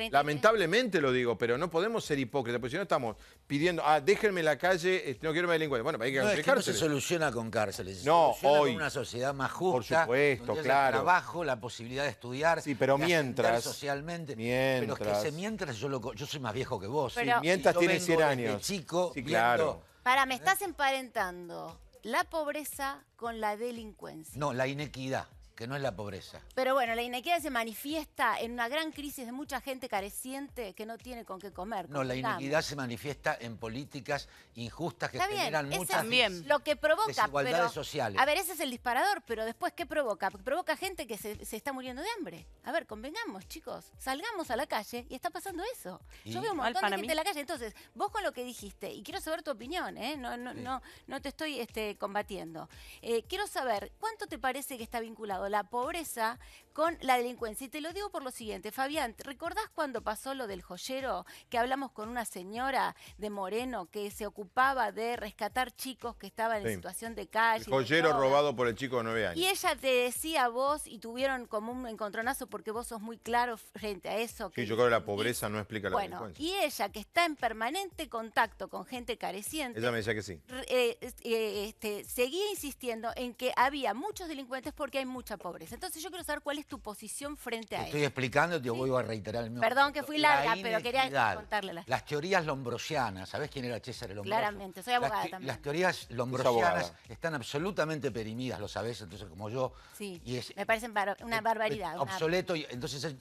Lamentablemente lo digo, pero no podemos ser hipócritas, porque si no estamos pidiendo, ah, déjenme la calle, eh, no quiero delincuencia. Bueno, hay que no, es no se soluciona con cárceles. No, hoy. una sociedad más justa. Por supuesto, claro. El trabajo, la posibilidad de estudiar. Sí, pero mientras. Socialmente. Mientras. Pero es que mientras yo, lo, yo soy más viejo que vos. mientras tiene 100 años. chico, sí, claro. Para, me ¿Eh? estás emparentando la pobreza con la delincuencia. No, la inequidad que no es la pobreza. Pero bueno, la inequidad se manifiesta en una gran crisis de mucha gente careciente que no tiene con qué comer. No, la inequidad se manifiesta en políticas injustas que generan muchas lo que provoca, desigualdades sociales. A ver, ese es el disparador, pero después, ¿qué provoca? Provoca gente que se, está muriendo de hambre. A ver, convengamos, chicos. Salgamos a la calle y está pasando eso. Yo veo un montón de gente en la calle. Entonces, vos con lo que dijiste, y quiero saber tu opinión, ¿eh? no, no, no, te estoy este, combatiendo. Eh, quiero saber, ¿cuánto te parece que está vinculado la pobreza con la delincuencia. Y te lo digo por lo siguiente, Fabián, ¿recordás cuando pasó lo del joyero? Que hablamos con una señora de Moreno que se ocupaba de rescatar chicos que estaban en situación de calle. joyero robado por el chico de nueve años. Y ella te decía a vos y tuvieron como un encontronazo porque vos sos muy claro frente a eso. Que yo creo que la pobreza no explica la bueno, Y ella que está en permanente contacto con gente careciente. Ella me decía que sí. Eh, eh, este, seguía insistiendo en que había muchos delincuentes porque hay mucha pobreza. Entonces yo quiero saber cuál es tu posición frente a él. Estoy explicando te voy a reiterar el mismo. Perdón que fui larga, pero quería contarle las... teorías lombrosianas, ¿sabés quién era César Lombroso? Claramente, soy abogada también. Las teorías lombrosianas están absolutamente perimidas, lo sabés, entonces como yo. Sí, me parecen una eh, barbaridad. Obsoleto, entonces eh,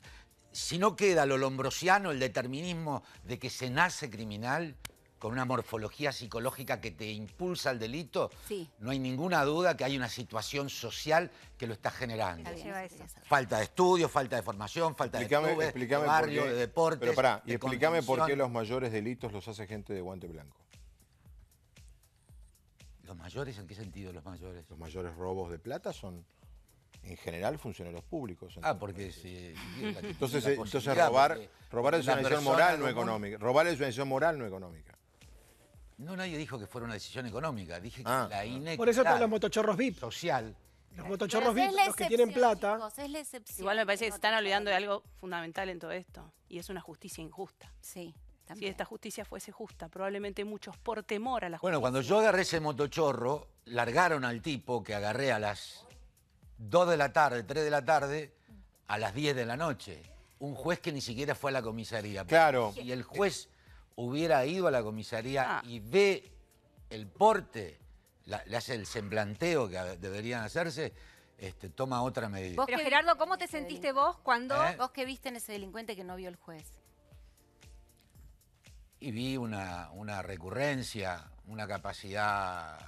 si no queda lo lombrosiano, el determinismo de que se nace criminal, con una morfología psicológica que te impulsa al delito, no hay ninguna duda que hay una situación social que lo está generando. Falta de estudio, falta de formación, falta de, clubes, barrio, de deportes. Pero pará, y explícame por qué los mayores delitos los hace gente de guante blanco. ¿Los mayores en qué sentido los mayores? Los mayores robos de plata son en general funcionarios públicos. ah, porque sí. entonces, robar, robar es una moral no económica. Robar es una decisión moral no económica. No, nadie dijo que fuera una decisión económica. Dije que ah. la INE. Por eso están los motochorros VIP. Social. Los motochorros VIP, los que tienen plata. Igual me parece que se están olvidando de algo fundamental en todo esto, y es una justicia injusta. Sí, Si esta justicia fuese justa, probablemente muchos por temor a la justicia. Bueno, cuando yo agarré ese motochorro, largaron al tipo que agarré a las 2 de la tarde, 3 de la tarde, a las 10 de la noche. Un juez que ni siquiera fue a la comisaría. Claro. Y el juez hubiera ido a la comisaría ah. y ve el porte, le hace el semblanteo que deberían hacerse, este, toma otra medida. Pero Gerardo, ¿cómo te sentiste vos cuando... ¿Eh? Vos que viste en ese delincuente que no vio el juez. Y vi una, una recurrencia, una capacidad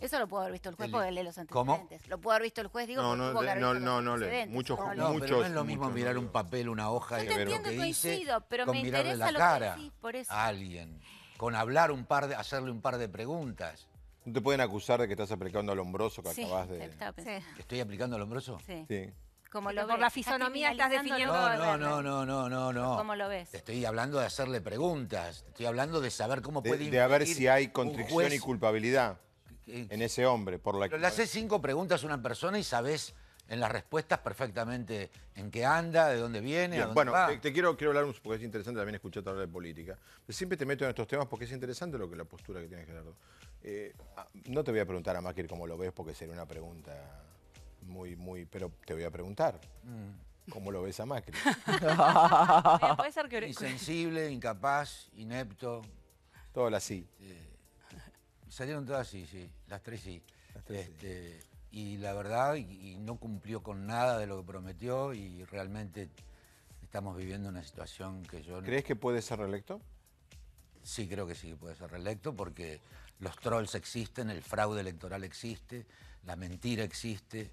eso lo pudo haber visto el juez porque lee los antecedentes. ¿Cómo? Lo pudo haber visto el juez, digo, no, no, no, no, no, Muchos, no, no, pero no es lo mismo mirar un papel, una hoja y ver lo que dice, con me la cara a alguien, con hablar un par de, hacerle un par de preguntas. No te pueden acusar de que estás aplicando al hombroso que acabás acabas de... ¿Estoy aplicando al hombroso? Sí. Sí. Como lo por ves, la fisonomía estás definiendo. No, no, no, no, no, no, ¿Cómo lo ves? Estoy hablando de hacerle preguntas. Estoy hablando de saber cómo puede De, ver si hay constricción y culpabilidad en ese hombre. Por la... Pero le haces cinco preguntas a una persona y sabes en las respuestas perfectamente en qué anda, de dónde viene. dónde bueno, va. Te, te, quiero, quiero hablar, porque es interesante también escuchar hablar de política. siempre te meto en estos temas porque es interesante lo que la postura que tiene Gerardo. Eh, ah, no te voy a preguntar a Macri cómo lo ves, porque sería una pregunta muy, muy. Pero te voy a preguntar. Mm. ¿Cómo lo ves a Macri? Puede ser que... Insensible, incapaz, inepto. Todo así. Eh, Salieron todas sí, sí, las tres sí. Este, y la verdad, y, no cumplió con nada de lo que prometió y realmente estamos viviendo una situación que yo... ¿Crees que puede ser reelecto? Sí, creo que sí que puede ser reelecto porque los trolls existen, el fraude electoral existe, la mentira existe,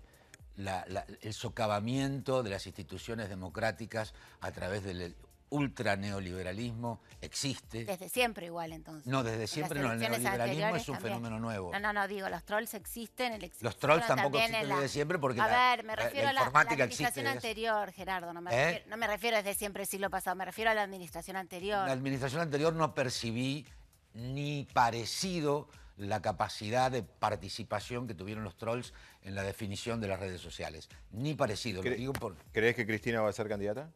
el socavamiento de las instituciones democráticas a través del ultraneoliberalismo existe. Desde siempre igual entonces. No, desde siempre no, el neoliberalismo es un fenómeno nuevo. No, no, no, digo, los trolls existen, el Los trolls tampoco existen desde siempre porque a ver, me refiero a la, administración anterior, Gerardo, ¿Eh? no me, refiero, desde siempre el siglo pasado, me refiero a la administración anterior. La administración anterior no percibí ni parecido la capacidad de participación que tuvieron los trolls en la definición de las redes sociales. Ni parecido, lo digo por... ¿Crees que Cristina va a ser candidata?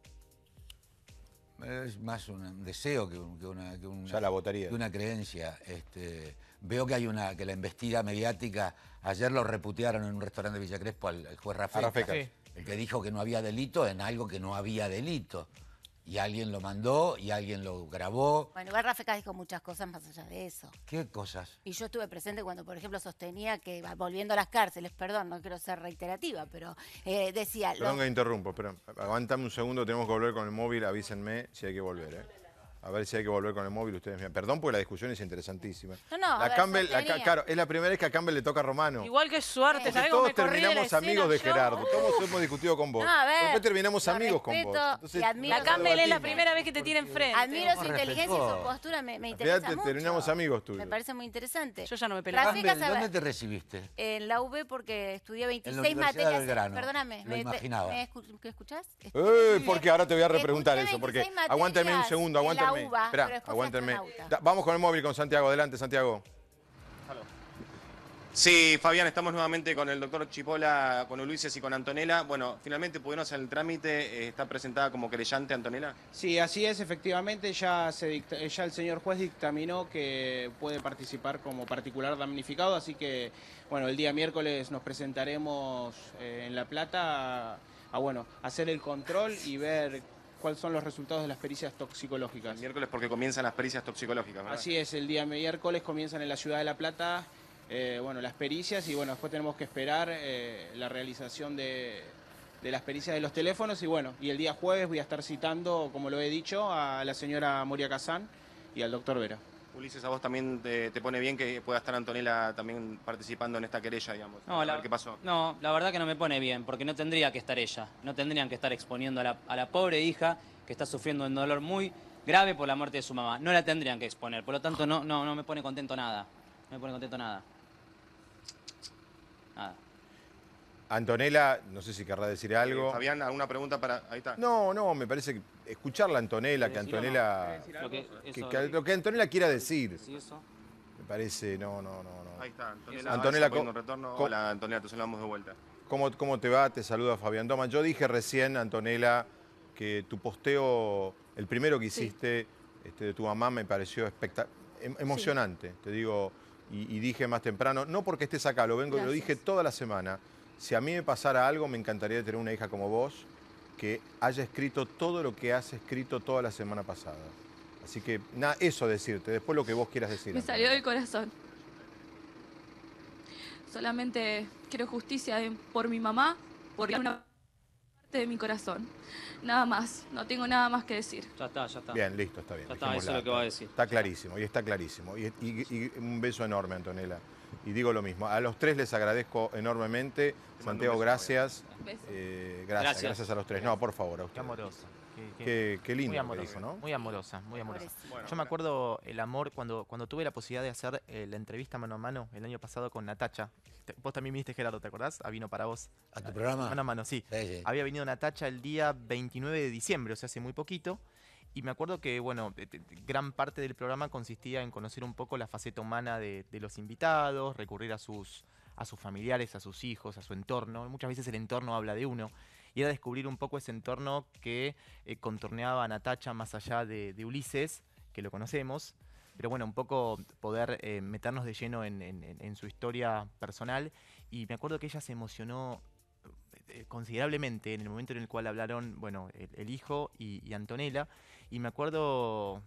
es más un deseo que, una, una creencia. Este, veo que hay una que la embestida mediática, ayer lo reputearon en un restaurante de Villa Crespo al, al juez Rafael, el que dijo que no había delito en algo que no había delito. Y alguien lo mandó y alguien lo grabó. Bueno, igual Rafa dijo muchas cosas más allá de eso. ¿Qué cosas? Y yo estuve presente cuando, por ejemplo, sostenía que, volviendo a las cárceles, perdón, no quiero ser reiterativa, pero eh, decía... Perdón que interrumpo, pero aguantame un segundo, tenemos que volver con el móvil, avísenme si hay que volver, ¿eh? A ver si hay que volver con el móvil ustedes Perdón porque la discusión es interesantísima. No, no, la a claro, es la primera vez que a Campbell le toca a Romano. Igual que suerte, ¿sabes Todos terminamos amigos de Gerardo. Todos hemos discutido con vos. No, a ver, Después terminamos amigos con vos. Entonces, la Campbell es la primera vez que te tiene enfrente. Admiro su inteligencia y su postura, me, interesa mucho. terminamos amigos tuyos. Me parece muy interesante. Yo ya no me peleo. Campbell, ¿dónde te recibiste? En la UB porque estudié 26 materias. Perdóname. Me imaginaba. ¿Qué escuchás? Eh, porque ahora te voy a repreguntar eso. Porque aguántame un segundo, aguántame vamos con el móvil con Santiago. Adelante, Santiago. Sí, Fabián, estamos nuevamente con el doctor Chipola, con Ulises y con Antonella. Bueno, finalmente pudieron hacer el trámite, eh, está presentada como querellante Antonella. Sí, así es, efectivamente, ya, el señor juez dictaminó que puede participar como particular damnificado, así que, bueno, el día miércoles nos presentaremos eh, en La Plata a, a, bueno, hacer el control y ver cuáles son los resultados de las pericias toxicológicas. El miércoles porque comienzan las pericias toxicológicas, Así es, el día miércoles comienzan en la ciudad de La Plata eh, bueno, las pericias y bueno, después tenemos que esperar eh, la realización de, de, las pericias de los teléfonos y bueno, y el día jueves voy a estar citando, como lo he dicho, a la señora Moria Casán y al doctor Vera. Ulises, a vos también te, pone bien que pueda estar Antonella también participando en esta querella, digamos. No, la, pasó. No, la verdad que no me pone bien, porque no tendría que estar ella. No tendrían que estar exponiendo a la, pobre hija que está sufriendo un dolor muy grave por la muerte de su mamá. No la tendrían que exponer, por lo tanto no, no, no me pone contento nada. No me pone contento nada. Antonella, no sé si querrá decir eh, algo. Fabián, ¿alguna pregunta para...? Ahí está. No, no, me parece que escucharla Antonella, que Antonella... lo, que, Antonella quiera decir. Sí, eso. Me parece, no, no, no. no. Ahí está, Antonella. Antonella, ah, Hola, Antonella, te saludamos de vuelta. ¿Cómo, te va? Te saluda Fabián toma Yo dije recién, Antonella, que tu posteo, el primero que hiciste este, de tu mamá me pareció em-, emocionante, te digo, y, dije más temprano, no porque estés acá, lo vengo, y lo dije toda la semana. Si a mí me pasara algo, me encantaría tener una hija como vos que haya escrito todo lo que has escrito toda la semana pasada. Así que nada, eso decirte, después lo que vos quieras decir. Me salió del corazón. Solamente quiero justicia por mi mamá, por una parte de mi corazón. Nada más, no tengo nada más que decir. Ya está, ya está. Bien, listo, está bien. Ya está, eso es lo que va a decir. Está clarísimo, y está clarísimo. Y, y un beso enorme, Antonella y digo lo mismo. A los tres les agradezco enormemente. Santiago, eh, gracias. gracias. gracias. a los tres. No, por favor, Qué amorosa. Qué, qué, lindo muy amorosa, ¿no? Muy amorosa, muy amorosa. Yo me acuerdo el amor cuando, cuando tuve la posibilidad de hacer eh, la entrevista mano a mano el año pasado con Natacha. vos también viniste, Gerardo, ¿te acordás? A ah, vino para vos. ¿A tu programa? Mano a mano, sí. sí. Había venido Natacha el día 29 de diciembre, o sea, hace muy poquito. Y me acuerdo que, bueno, eh, gran parte del programa consistía en conocer un poco la faceta humana de, los invitados, recurrir a sus, a sus familiares, a sus hijos, a su entorno. Muchas veces el entorno habla de uno. Y era descubrir un poco ese entorno que eh, contorneaba a Natacha más allá de, Ulises, que lo conocemos. Pero bueno, un poco poder eh, meternos de lleno en, su historia personal. Y me acuerdo que ella se emocionó considerablemente en el momento en el cual hablaron, bueno, el, hijo y, y, Antonella, y me acuerdo,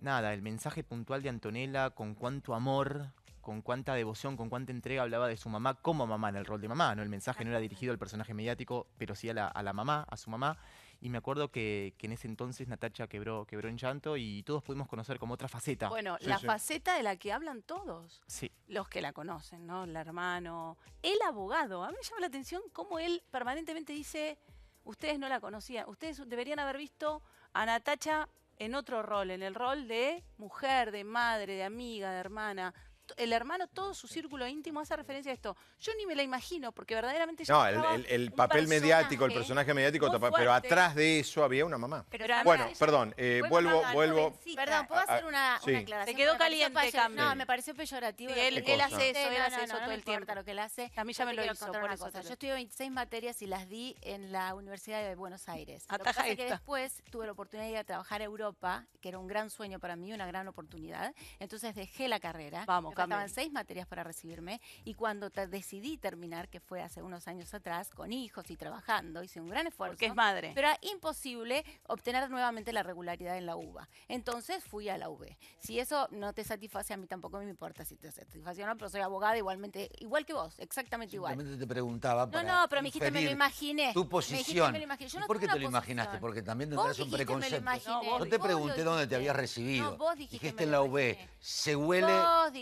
nada, el mensaje puntual de Antonella, con cuánto amor, con cuánta devoción, con cuánta entrega hablaba de su mamá como mamá en el rol de mamá. ¿no? El mensaje no era dirigido al personaje mediático, pero sí a la, mamá, a su mamá. Y me acuerdo que, en ese entonces Natacha quebró, quebró en llanto y todos pudimos conocer como otra faceta. Bueno, la faceta de la que hablan todos. Sí. Los que la conocen, ¿no? El hermano, el abogado. A mí me llama la atención cómo él permanentemente dice, ustedes no la conocían, ustedes deberían haber visto a Natacha en otro rol, en el rol de mujer, de madre, de amiga, de hermana, el hermano, todo su círculo íntimo hace referencia a esto. Yo ni me la imagino, porque verdaderamente... No, el, papel mediático, el personaje mediático, pero atrás de eso había una mamá. bueno, perdón, eh, vuelvo, vuelvo... Perdón, ¿puedo hacer una, aclaración? Se quedó caliente, No, me pareció peyorativo. él, hace eso, él hace eso todo el tiempo. lo que hace. A mí ya me lo hizo, por Yo estudié 26 materias y las di en la Universidad de Buenos Aires. Ataja que después tuve la oportunidad de trabajar a Europa, que era un gran sueño para mí, una gran oportunidad. Entonces dejé la carrera. Vamos, faltaban seis materias para recibirme y cuando decidí terminar, que fue hace unos años atrás, con hijos y trabajando, hice un gran esfuerzo. Porque es madre. Pero era imposible obtener nuevamente la regularidad en la UBA. Entonces fui a la UB. Si eso no te satisface, a mí tampoco me importa si te satisface o no, pero soy abogada igualmente, igual que vos, exactamente igual. te preguntaba. no, no, pero me dijiste, me lo imaginé. Tu posición. Me ¿Por qué te lo imaginaste? Porque también tendrás un preconcepto. Yo no, te pregunté dónde te habías recibido. No, vos dijiste. en la UB, se huele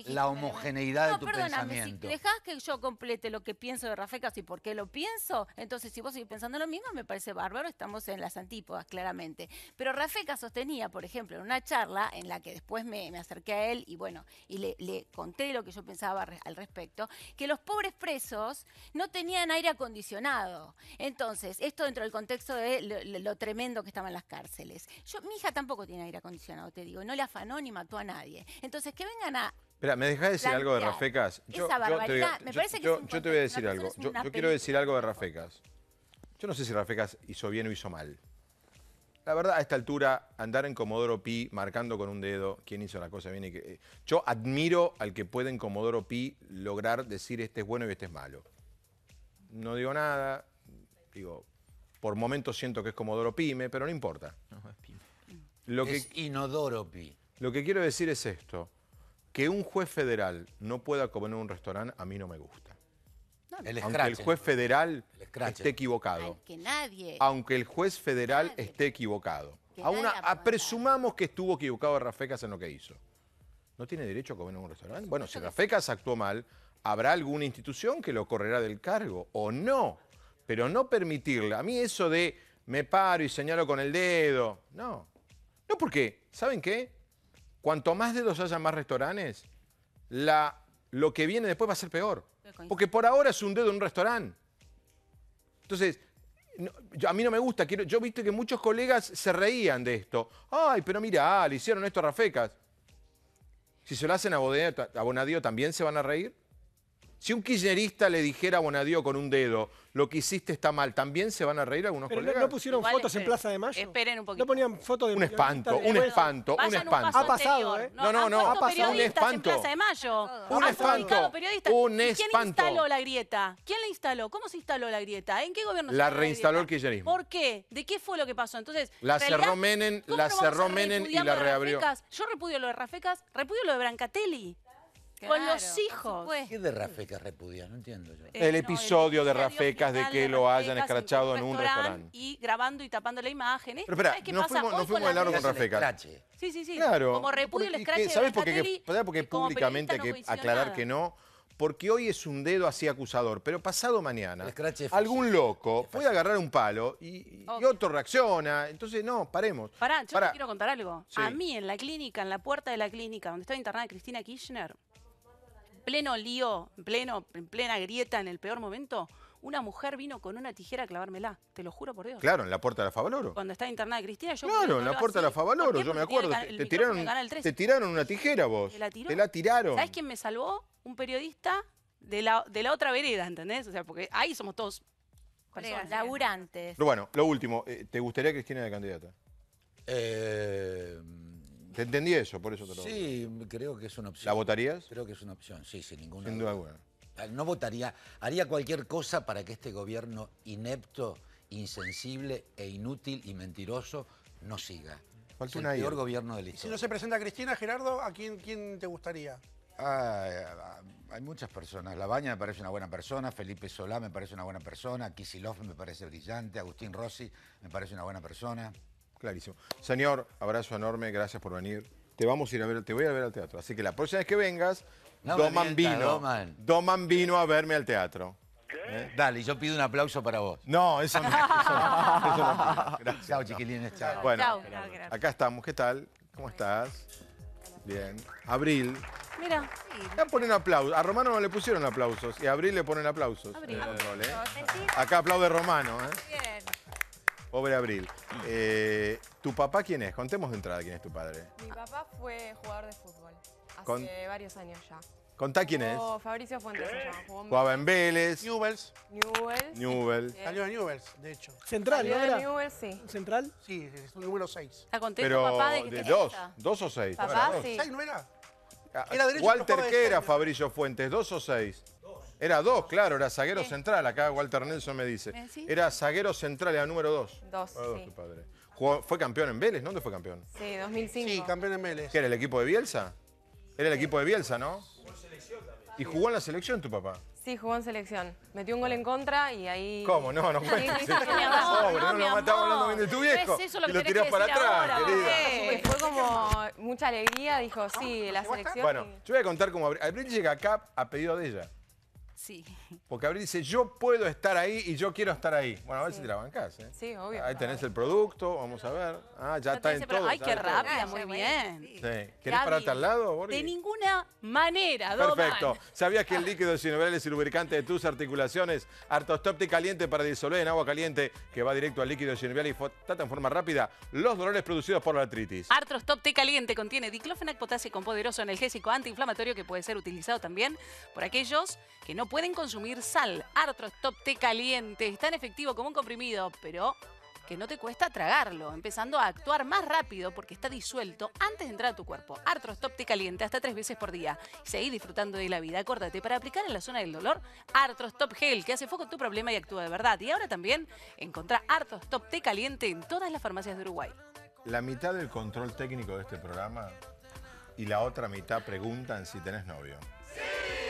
la homogeneidad de tu pensamiento. Si dejas que yo complete lo que pienso de Rafecas y por qué lo pienso, entonces si vos seguís pensando lo mismo, me parece bárbaro, estamos en las antípodas, claramente. Pero Rafecas sostenía, por ejemplo, en una charla en la que después me, acerqué a él y bueno, y le, conté lo que yo pensaba al respecto, que los pobres presos no tenían aire acondicionado. Entonces, esto dentro del contexto de lo, tremendo que estaban las cárceles. Yo, mi hija tampoco tiene aire acondicionado, te digo, no le afanó ni mató a nadie. Entonces, que vengan a Espera, ¿me dejas decir algo de Rafecas? Yo, te, voy a decir algo. Yo, quiero decir algo de Rafecas. Yo no sé si Rafecas hizo bien o hizo mal. La verdad, a esta altura, andar en Comodoro Pi marcando con un dedo quién hizo la cosa bien y qué... Eh, yo admiro al que puede en Comodoro Pi lograr decir este es bueno y este es malo. No digo nada, digo, por momentos siento que es Comodoro Pyme, pero no importa. No, es Lo inodoro Pi. Lo que quiero decir es esto que un juez federal no pueda comer en un restaurante, a mí no me gusta. el aunque el juez federal esté equivocado. Aunque el juez federal esté equivocado. a presumamos que estuvo equivocado Rafecas en lo que hizo. ¿No tiene derecho a comer en un restaurante? Bueno, si Rafecas actuó mal, habrá alguna institución que lo correrá del cargo o no. Pero no permitirle. A mí eso de me paro y señalo con el dedo. No. No porque, ¿saben qué? Cuanto más dedos haya más restaurantes, la, lo que viene después va a ser peor. Porque por ahora es un dedo en un restaurante. Entonces, a mí no me gusta. yo viste que muchos colegas se reían de esto. Ay, pero mira, ah, le hicieron esto a Rafecas. Si se lo hacen a, Bonadio, a Bonadío, ¿también se van a reír? Si un kirchnerista le dijera a Bonadío con un dedo, lo que hiciste está mal, ¿también se van a reír algunos colegas? ¿No pusieron fotos en Plaza de Mayo? Esperen un poquito. ¿No ponían fotos de... Un espanto, un espanto, un espanto. Ha pasado, ¿eh? No, no, no. Ha pasado un espanto. Un espanto. ¿Quién instaló la grieta? ¿Quién la instaló? ¿Cómo se instaló la grieta? ¿En qué gobierno la se La reinstaló el kirchnerismo. ¿Por qué? ¿De qué fue lo que pasó? Entonces, la cerró Menem, la cerró Menem y la reabrió. Yo repudio lo de Rafecas, repudio lo de Brancatelli con los hijos. ¿Qué de Rafecas repudia? No entiendo yo. el episodio de Rafecas de que lo hayan escrachado en un restaurante. Y grabando y tapando la imagen. Pero espera, no fuimos, no fuimos a hablar con Rafecas. Sí, sí, sí. Como repudio el escrache ¿Sabes por qué? Porque públicamente hay que aclarar que no porque hoy es un dedo así acusador, pero pasado mañana algún loco puede agarrar un palo y, otro reacciona. Entonces, no, paremos. Pará, yo te quiero contar algo. A mí en la clínica, en la puerta de la clínica, donde estaba internada Cristina Kirchner, pleno lío, en, pleno, en plena grieta, en el peor momento, una mujer vino con una tijera a clavármela, te lo juro por Dios. Claro, en la puerta de la Favaloro. Cuando estaba internada Cristina, yo... Claro, en la puerta de la Favaloro, yo me acuerdo. Te, tiraron, una tijera vos. Te la, tiraron. ¿Sabes quién me salvó? Un periodista de la, de la otra vereda, ¿entendés? O sea, porque ahí somos todos Laburantes. Pero bueno, lo último, eh, ¿te gustaría Cristina de candidata? Eh... Te entendí eso, por eso te lo Sí, creo que es una opción. ¿La votarías? Creo que es una opción, sí, sin ninguna Sin duda alguna. No votaría, haría cualquier cosa para que este gobierno inepto, insensible e inútil y mentiroso no siga. Es el peor gobierno de Si no se presenta Cristina, Gerardo, ¿a quién, te gustaría? Ah, ah, hay muchas personas. La Baña me parece una buena persona, Felipe Solá me parece una buena persona, Kisilov me parece brillante, Agustín Rossi me parece una buena persona. Clarísimo. Señor, abrazo enorme, gracias por venir. Te vamos a ir a ver, te voy a ver al teatro. Así que la próxima vez que vengas, doman vino. vino a verme al teatro. ¿Eh? Dale, yo pido un aplauso para vos. No, eso no. gracias. Chao, chiquilines, chao. Bueno, acá estamos. ¿Qué tal? ¿Cómo estás? Bien. Abril. Mira. Le ponen aplausos. A Romano no le pusieron aplausos. Y a Abril le ponen aplausos. Abril. Eh, acá aplaude Romano. ¿eh? Bien. Pobre Abril. Eh, ¿Tu papá quién es? Contemos de entrada quién es tu padre. Mi papá fue jugador de fútbol hace varios años ya. Contá quién es. Oh, Fabricio Fuentes se Jugaba en Vélez. Newells. Newells. Newells. Salió de Newells, de hecho. Central, ¿no ¿no? Salió de Newells, sí. ¿Central? Sí, es un número 6. La conté Pero papá de que de dos, o seis. Papá, sí. ¿Seis no era? Ah, era Walter, ¿qué era este. Fabricio Fuentes? ¿Dos o seis? Era dos, claro, era zaguero central. Acá Walter Nelson me dice. Eh, era zaguero central, era número dos. Dos, sí. padre. fue campeón en Vélez, ¿no? ¿Dónde fue campeón? Sí, 2005. Sí, campeón en Vélez. ¿Qué era el equipo de Bielsa? Era el equipo de Bielsa, ¿no? Jugó en selección también. ¿Y jugó en la selección tu papá? Sí, jugó en selección. Metió un gol en contra y ahí... ¿Cómo? No, no cuentes. Sí, Pobre, no, no, no bien de tu viejo. lo que lo para atrás, querida. Fue como mucha alegría, dijo, sí, la selección. Bueno, yo voy a contar cómo... Abril llega acá a pedido de ella. Sí. Porque Abril dice, yo puedo estar ahí y yo quiero estar ahí. Bueno, a ver si te la bancás, ¿eh? Sí, obvio. Ahí tenés el producto, vamos a ver. Ah, ya está en todo. Ay, qué rápida, ah, muy bien. Sí. ¿Querés pararte al lado, Boris? De ninguna manera, Perfecto. ¿Sabías que el líquido de es el lubricante de tus articulaciones? Artostopti caliente para disolver en agua caliente que va directo al líquido de y trata en forma rápida los dolores producidos por la artritis. Artostopti caliente contiene diclofenac potásico poderoso analgésico antiinflamatorio que puede ser utilizado también por aquellos que no pueden consumir sal, Artros Top T caliente, es tan efectivo como un comprimido, pero que no te cuesta tragarlo, empezando a actuar más rápido porque está disuelto antes de entrar a tu cuerpo. Artros Top te caliente, hasta tres veces por día. Seguí disfrutando de la vida. Acórdate, para aplicar en la zona del dolor, Artros Top Gel, que hace foco en tu problema y actúa de verdad. Y ahora también encontrá Artros Top te caliente en todas las farmacias de Uruguay. La mitad del control técnico de este programa y la otra mitad preguntan si tenés novio.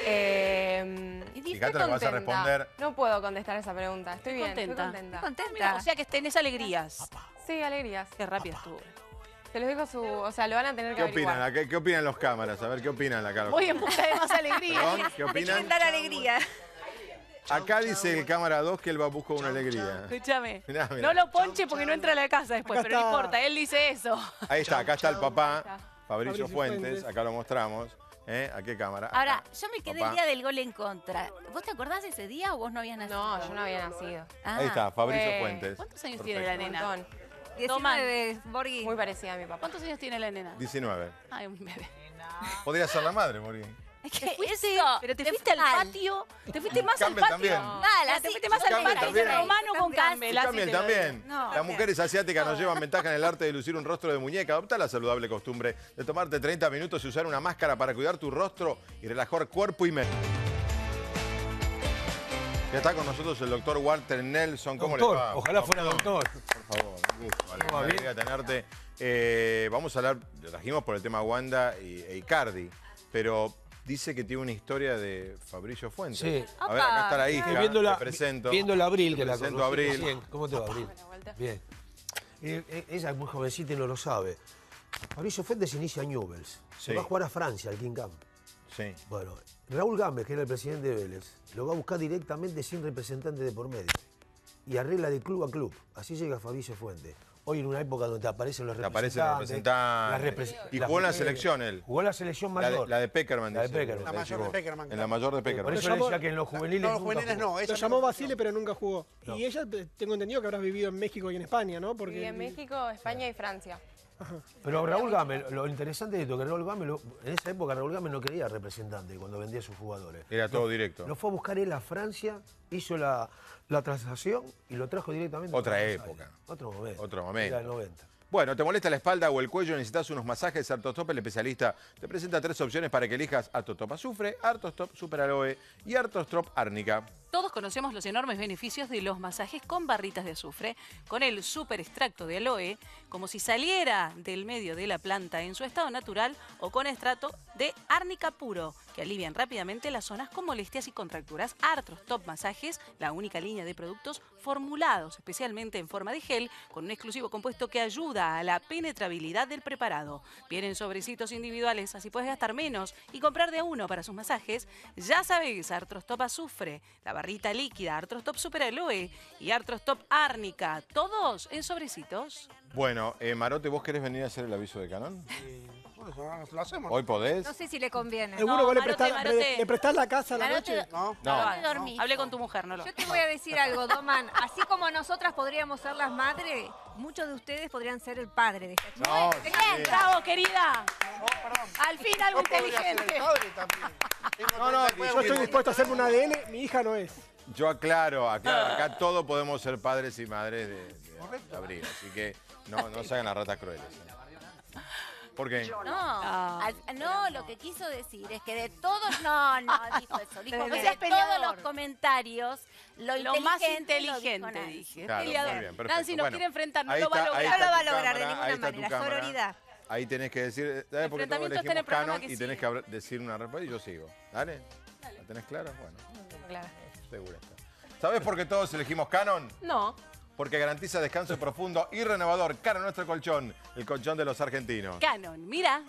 Eh, em, Fíjate lo vas a responder. No puedo contestar esa pregunta. Estoy bien, contenta. estoy contenta. o sea que tenés alegrías. Sí, alegrías. Qué rápido estuvo. Se los digo su... O sea, lo van a tener que ¿Qué ¿Qué, opinan los cámaras? A ver, ¿qué opinan la cámara? Voy en busca de más alegría. ¿Qué opinan? dar alegría. Acá dice el cámara 2 que él va a buscar una alegría. Escúchame. No lo ponche porque no entra a la casa después, pero no importa, él dice eso. Ahí está, acá está el papá, Fabricio Fuentes, acá lo mostramos. ¿Eh? ¿A qué cámara? Ahora, yo me quedé el día del gol en contra. ¿Vos te acordás de ese día o vos no habías nacido? No, yo no había nacido. Ah. Ahí está, Fabricio eh, Fuentes. ¿Cuántos años tiene la nena? Toma. 19, Borghi. Muy parecida a mi papá. ¿Cuántos años tiene la nena? 19. Ay, un bebé. Podría ser la madre, Morín. ¿Te fuiste, pero te, fuiste al patio, te fuiste más al patio. También. te fuiste más al patio también. romano con también. Las mujeres asiáticas nos llevan ventaja en el arte de lucir un rostro de muñeca. Adopta la saludable costumbre de tomarte 30 minutos y usar una máscara para cuidar tu rostro y relajar cuerpo y mente. Ya está con nosotros el doctor Walter Nelson. ¿Cómo le va? Ojalá fuera doctor. Por favor, un gusto. tenerte. Eh, vamos a hablar, lo trajimos por el tema Wanda y e Icardi, pero dice que tiene una historia de Fabricio Fuentes. Sí. A ver, acá está la hija, viendo presento. Viendo Abril, que la presento Abril. ¿Cómo te va, Abril? Bien. Eh, eh, ella es muy jovencita y no lo sabe. Fabricio Fuentes inicia a Newells. Se va a jugar a Francia, al King Camp. Sí. Bueno, Raúl Gámez, que era el presidente de Vélez, lo va a buscar directamente sin representante de por medio. Y arregla de club a club. Así llega Fabricio Fuentes hoy en una época donde te aparecen los representantes. y jugó en la selección él. Jugó en la selección mayor. La de, Peckerman. La de La, mayor de Peckerman. En la mayor de Peckerman. Por eso decía que en los juveniles. No, los juveniles no. lo llamó Basile, pero nunca jugó. Y ella, tengo entendido que habrás vivido en México y en España, ¿no? Porque... en México, España y Francia. Pero Raúl Gámez, lo interesante de esto, que Raúl Gámez, en esa época Raúl Gámez no quería representante cuando vendía sus jugadores. Era todo directo. Lo fue a buscar él a Francia, hizo la, la transacción y lo trajo directamente. Otra época. Otro momento. Otro momento. 90. Bueno, ¿te molesta la espalda o el cuello? ¿Necesitas unos masajes? Artostop, el especialista, te presenta tres opciones para que elijas Artostop Azufre, Artostop Super Aloe y Artostop Árnica. Todos conocemos los enormes beneficios de los masajes con barritas de azufre, con el super extracto de aloe, como si saliera del medio de la planta en su estado natural, o con estrato de árnica puro, que alivian rápidamente las zonas con molestias y contracturas. Artros Top Masajes, la única línea de productos formulados especialmente en forma de gel, con un exclusivo compuesto que ayuda a la penetrabilidad del preparado. Vienen sobrecitos individuales, así puedes gastar menos y comprar de uno para sus masajes. Ya sabéis, Artros Top Azufre, la barrita líquida, Artrostop Aloe y Artrostop Árnica. Todos en sobrecitos. Bueno, eh, Marote, ¿vos querés venir a hacer el aviso de Canon? Hoy podés. No sé si le conviene. ¿Seguro le prestás, le- la casa a la noche? No. No. Hablé con tu mujer, no lo. Yo te voy a decir algo, Doman. Así como nosotras podríamos ser las madres, muchos de ustedes podrían ser el padre de esta chica. No, Bien, bravo, querida. Al fin algo inteligente. No, no, yo estoy dispuesto a hacerme un ADN, mi hija no es. Yo aclaro, aclaro. Acá ah. todos podemos ser padres y madres de, de Abril. Así que no, no se hagan las ratas crueles. ¿eh? ¿Por qué? no. Ah, al- no, lo que quiso decir es que de todos, no, no, dijo eso. Dijo que de todos los comentarios, lo, Lo más inteligente, dije. Claro, Peleador. bien, perfecto. Nancy no Bueno, quiere enfrentar, no lo va a lograr. No lo va a tu lograr de ninguna manera, sororidad. Ahí tenés que decir, dale, porque todos Enfrentamiento está programa canon y tenés sigue. que hablar- decir una respuesta y yo sigo. ¿Dale? ¿La tenés clara? Bueno, Claro. seguro está. ¿Sabés por qué todos elegimos canon? No porque garantiza descanso profundo y renovador. Caro nuestro colchón, el colchón de los argentinos. Canon, mira.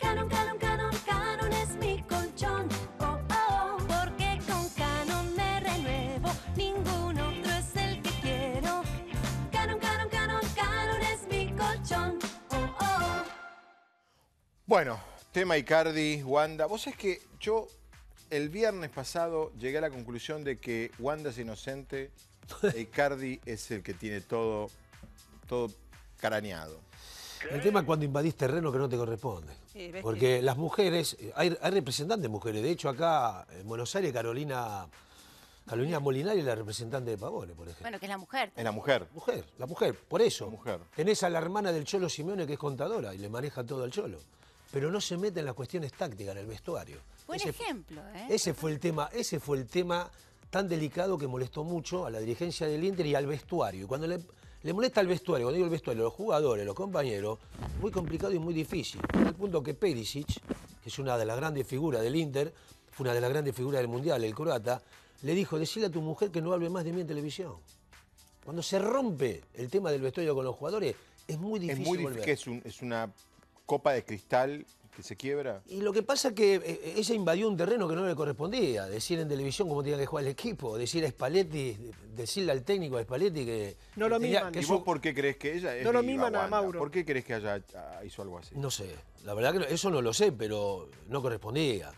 Canon, Canon, Canon, Canon es mi colchón. Oh, oh, oh. Porque con Canon me renuevo, ningún otro es el que quiero. Canon, Canon, Canon, Canon es mi colchón. Oh, oh. Bueno, tema Icardi, Wanda. Vos es que yo el viernes pasado llegué a la conclusión de que Wanda es inocente y Cardi es el que tiene todo, todo caraneado. El tema es cuando invadís terreno que no te corresponde. Porque las mujeres, eh, hay, representantes mujeres. De hecho, acá en Buenos Aires, Carolina, Carolina Molinari es la representante de Pavone, por ejemplo. Bueno, que es la mujer. Es la mujer. Mujer, la mujer, por eso. mujer. Tenés a la hermana del Cholo Simeone que es contadora y le maneja todo al Cholo pero no se mete en las cuestiones tácticas en el vestuario. Buen ejemplo, ¿eh? Ese fue el tema, ese fue el tema tan delicado que molestó mucho a la dirigencia del Inter y al vestuario. Y cuando le, molesta al vestuario, cuando digo el vestuario, los jugadores, los compañeros, muy complicado y muy difícil. Al punto que Perisic, que es una de las grandes figuras del Inter, fue una de las grandes figuras del Mundial, el croata, le dijo, decile a tu mujer que no hable más de mí en televisión. Cuando se rompe el tema del vestuario con los jugadores, es muy difícil. Es muy difícil, es una copa de cristal que se quiebra. Y lo que pasa es que eh, eh, ella invadió un terreno que no le correspondía. Decir en televisión cómo tenía que jugar el equipo, decir a Spalletti, decirle al técnico a Spalletti que... No lo miman. ¿Y vos por qué crees que ella es No lo miman a Mauro. ¿Por qué crees que ella ah, hizo algo así? No sé. La verdad que eso no lo sé, pero no correspondía.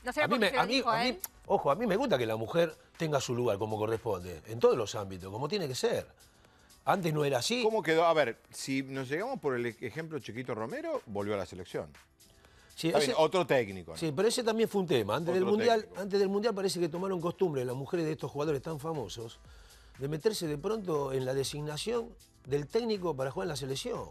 Ojo, a mí me gusta que la mujer tenga su lugar como corresponde, en todos los ámbitos, como tiene que ser. Antes no era así. ¿Cómo quedó? A ver, si nos llegamos por el ejemplo Chiquito Romero, volvió a la selección. otro técnico. Sí, pero ese también fue un tema. Antes del, mundial, antes del Mundial parece que tomaron costumbre las mujeres de estos jugadores tan famosos de meterse de pronto en la designación del técnico para jugar en la selección.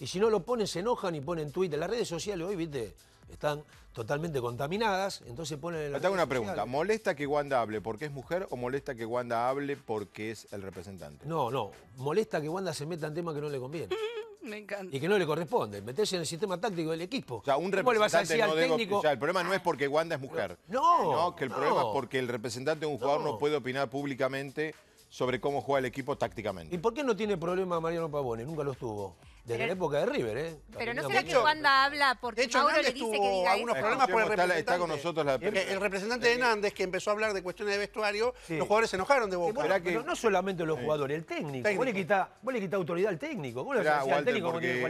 Y si no lo ponen, se enojan y ponen Twitter. Las redes sociales hoy, viste, están totalmente contaminadas, entonces ponen... En Te hago una pregunta. ¿Molesta que Wanda hable porque es mujer o molesta que Wanda hable porque es el representante? No, no. Molesta que Wanda se meta en temas que no le conviene. Me encanta. Y que no le corresponde. Meterse en el sistema táctico del equipo. O sea, un representante no debe O sea El problema no es porque Wanda es mujer. No. No, que el problema es porque el representante de un jugador no, puede opinar públicamente sobre cómo juega el equipo tácticamente. ¿Y por qué no tiene problema Mariano Pavone? Nunca lo estuvo de la época de River, ¿eh? Pero no será que Wanda habla porque Mauro le dice que diga algunos problemas por Está, con nosotros la... el, representante de Nández que empezó a hablar de cuestiones de vestuario, los jugadores se enojaron de vos. que... no solamente los jugadores, el técnico. Vos, le autoridad al técnico.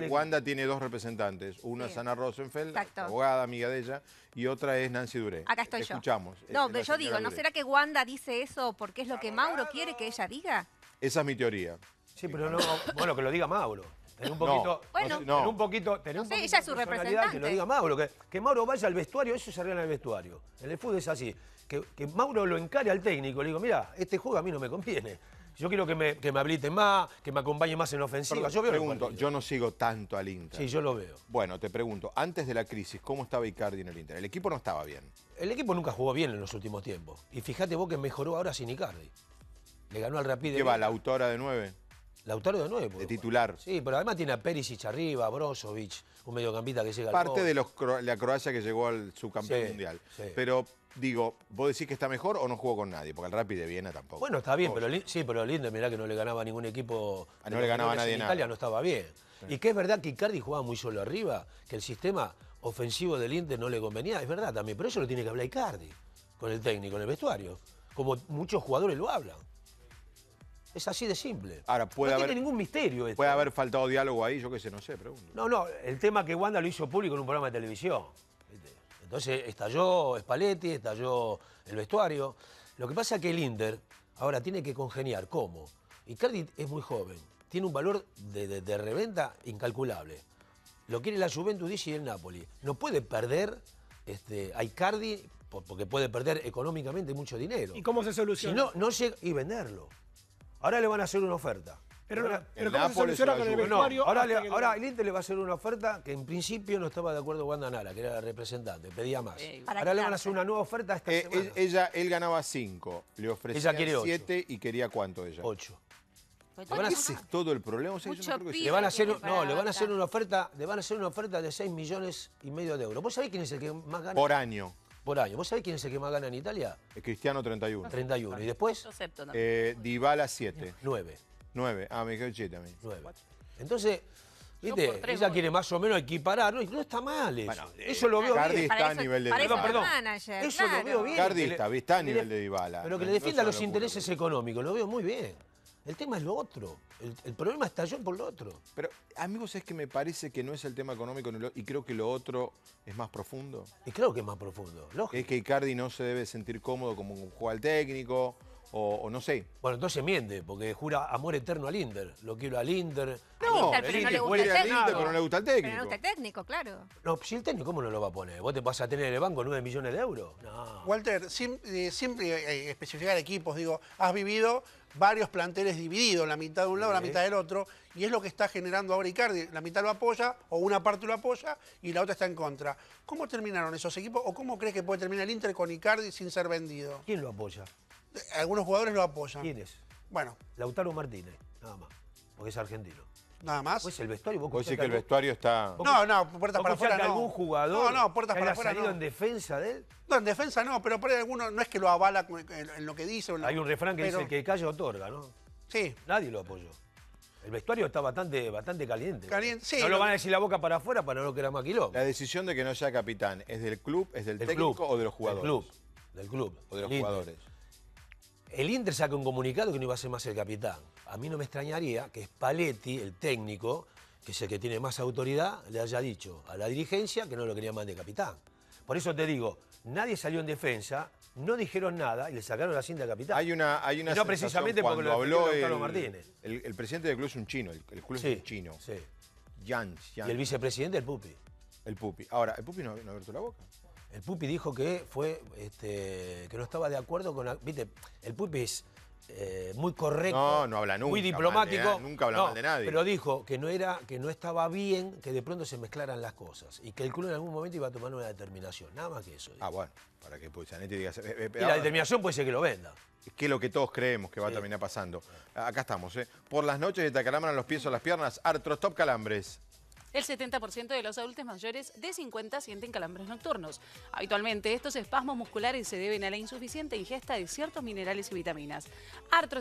Wanda tiene dos representantes. Una es Ana Rosenfeld, abogada, amiga de ella, y otra es Nancy Duré. Acá estoy yo. escuchamos. No, este, pero yo digo, ¿no será que Wanda dice eso porque es lo que Mauro quiere que ella diga? Esa es mi teoría. Sí, pero no, bueno, que lo diga Mauro. Tener un poquito, bueno, no, un poquito, un poquito es su representante. Que lo diga Mauro, que, Mauro vaya al vestuario, eso se arregla en el vestuario. En el fútbol es así. Que, Mauro lo encare al técnico, le digo, mira, este juego a mí no me conviene. Yo quiero que me, que me más, que me acompañe más en ofensiva. yo pregunto, yo no sigo tanto al Inter. Sí, yo lo veo. Bueno, te pregunto, antes de la crisis, ¿cómo estaba Icardi en el Inter? El equipo no estaba bien. El equipo nunca jugó bien en los últimos tiempos. Y fíjate vos que mejoró ahora sin Icardi. Le ganó al Rapid. ¿Qué va, la autora de nueve? Lautaro de Nuevo. De titular. Sí, pero además tiene a Perisic arriba, Brozovic, un mediocampista que llega Parte Parte de la Croacia que llegó al subcampeón mundial. Pero digo, ¿vos decís que está mejor o no jugó con nadie? Porque el Rapid de Viena tampoco. Bueno, está bien, pero sí, pero lindo, mirá que no le ganaba ningún equipo. Ah, no le ganaba a nadie en Italia no estaba bien. Y que es verdad que Icardi jugaba muy solo arriba, que el sistema ofensivo del Inter no le convenía, es verdad también, pero eso lo tiene que hablar Icardi con el técnico en el vestuario, como muchos jugadores lo hablan. Es así de simple. no haber, tiene ningún misterio esto. Puede haber faltado diálogo ahí, yo qué sé, no sé, No, no, el tema que Wanda lo hizo público en un programa de televisión. Entonces estalló Spalletti, estalló el vestuario. Lo que pasa es que el Inter ahora tiene que congeniar cómo. Icardi es muy joven, tiene un valor de, reventa incalculable. Lo quiere la Juventus y el Napoli. No puede perder este, a Icardi porque puede perder económicamente mucho dinero. ¿Y cómo se soluciona? Si no, no llega, y venderlo. Ahora le van a hacer una oferta. Pero, ahora, ¿cómo se soluciona con el vestuario? No, ahora, el Inter le va a hacer una oferta que en principio no estaba de acuerdo Wanda Nara, que era la representante, pedía más. ahora le van a hacer una nueva oferta esta semana. Ella, él ganaba 5, le ofrecía 7 y quería cuánto ella. 8. Ese todo el problema. no le van a hacer, no, le van a hacer una oferta, le van a hacer una oferta de 6 millones y medio de euros. ¿Vos sabés quién es el que más gana? Por año por año. ¿Vos sabés quién es el que más gana en Italia? Cristiano 31. 31. ¿Y después? eh, Dybala 7. 9. 9. Ah, me quedo 7 a mí. 9. Entonces, ¿Viste? Ella quiere más o menos equiparar. No, no está mal eso. Bueno, eh, eso lo veo Cardi bien. está a nivel de Dybala. Perdón, Eso lo veo bien. Cardi está, a nivel de Dybala. Pero que le defienda los intereses económicos. Lo veo muy bien. El tema es lo otro. El, problema problema yo por lo otro. Pero, amigos, es que me parece que no es el tema económico y creo que lo otro es más profundo. Y creo que es más profundo, lógico. Es que Icardi no se debe sentir cómodo como un jugador técnico o, no sé. Bueno, entonces miente, porque jura amor eterno al Inter. Lo quiero al Inter. No, el pero, no le gusta el pero no le gusta el técnico. no le gusta el técnico, claro. No, si el técnico, ¿cómo no lo va a poner? ¿Vos te vas a tener en el banco nueve millones de euros? No. Walter, eh, siempre, siempre eh, especificar equipos, digo, has vivido varios planteles divididos, la mitad de un lado, la mitad del otro, y es lo que está generando ahora Icardi. La mitad lo apoya, o una parte lo apoya, y la otra está en contra. ¿Cómo terminaron esos equipos, o cómo crees que puede terminar el Inter con Icardi sin ser vendido? ¿Quién lo apoya? Algunos jugadores lo apoyan. ¿Quién es? Bueno. Lautaro Martínez, nada más, porque es argentino nada más. Pues el vestuario, vos decís que el vestuario está. No, no, puertas para afuera. No. algún jugador? No, no, puertas para afuera. salido en defensa de él? No, en defensa no, pero por ahí alguno no es que lo avala en lo que dice. Hay un refrán que dice: que calle otorga, ¿no? Sí. Nadie lo apoyó. El vestuario está bastante, bastante caliente. Caliente, sí. No lo, van a decir la boca para afuera para no más maquiló. La decisión de que no sea capitán, ¿es del club, es del, técnico o de los jugadores? Del club. Del club. O de los jugadores. El Inter saca un comunicado que no iba a ser más el capitán. A mí no me extrañaría que Spalletti, el técnico, que es el que tiene más autoridad, le haya dicho a la dirigencia que no lo quería más de capitán. Por eso te digo, nadie salió en defensa, no dijeron nada y le sacaron la cinta al capitán. Hay una, hay una no precisamente habló el, Martínez. El, presidente del club es un chino, el, club es un chino. Sí. Y el vicepresidente, el Pupi. El Pupi. Ahora, el Pupi no, ha abierto la boca. El Pupi dijo que fue este, que no estaba de acuerdo con. Viste, el Pupi es eh, muy correcto. muy diplomático. nunca habla de nadie. Pero dijo que no, era, que no estaba bien que de pronto se mezclaran las cosas y que el club en algún momento iba a tomar una determinación. Nada más que eso. Ah, bueno, para que pues, diga. Eh, eh, y la ah, determinación puede ser que lo venda. Que es lo que todos creemos que va a terminar pasando. Acá estamos, ¿eh? Por las noches te en los pies o las piernas. Artrostop Calambres. El 70% de los adultos mayores de 50 sienten calambres nocturnos. Habitualmente, estos espasmos musculares se deben a la insuficiente ingesta de ciertos minerales y vitaminas.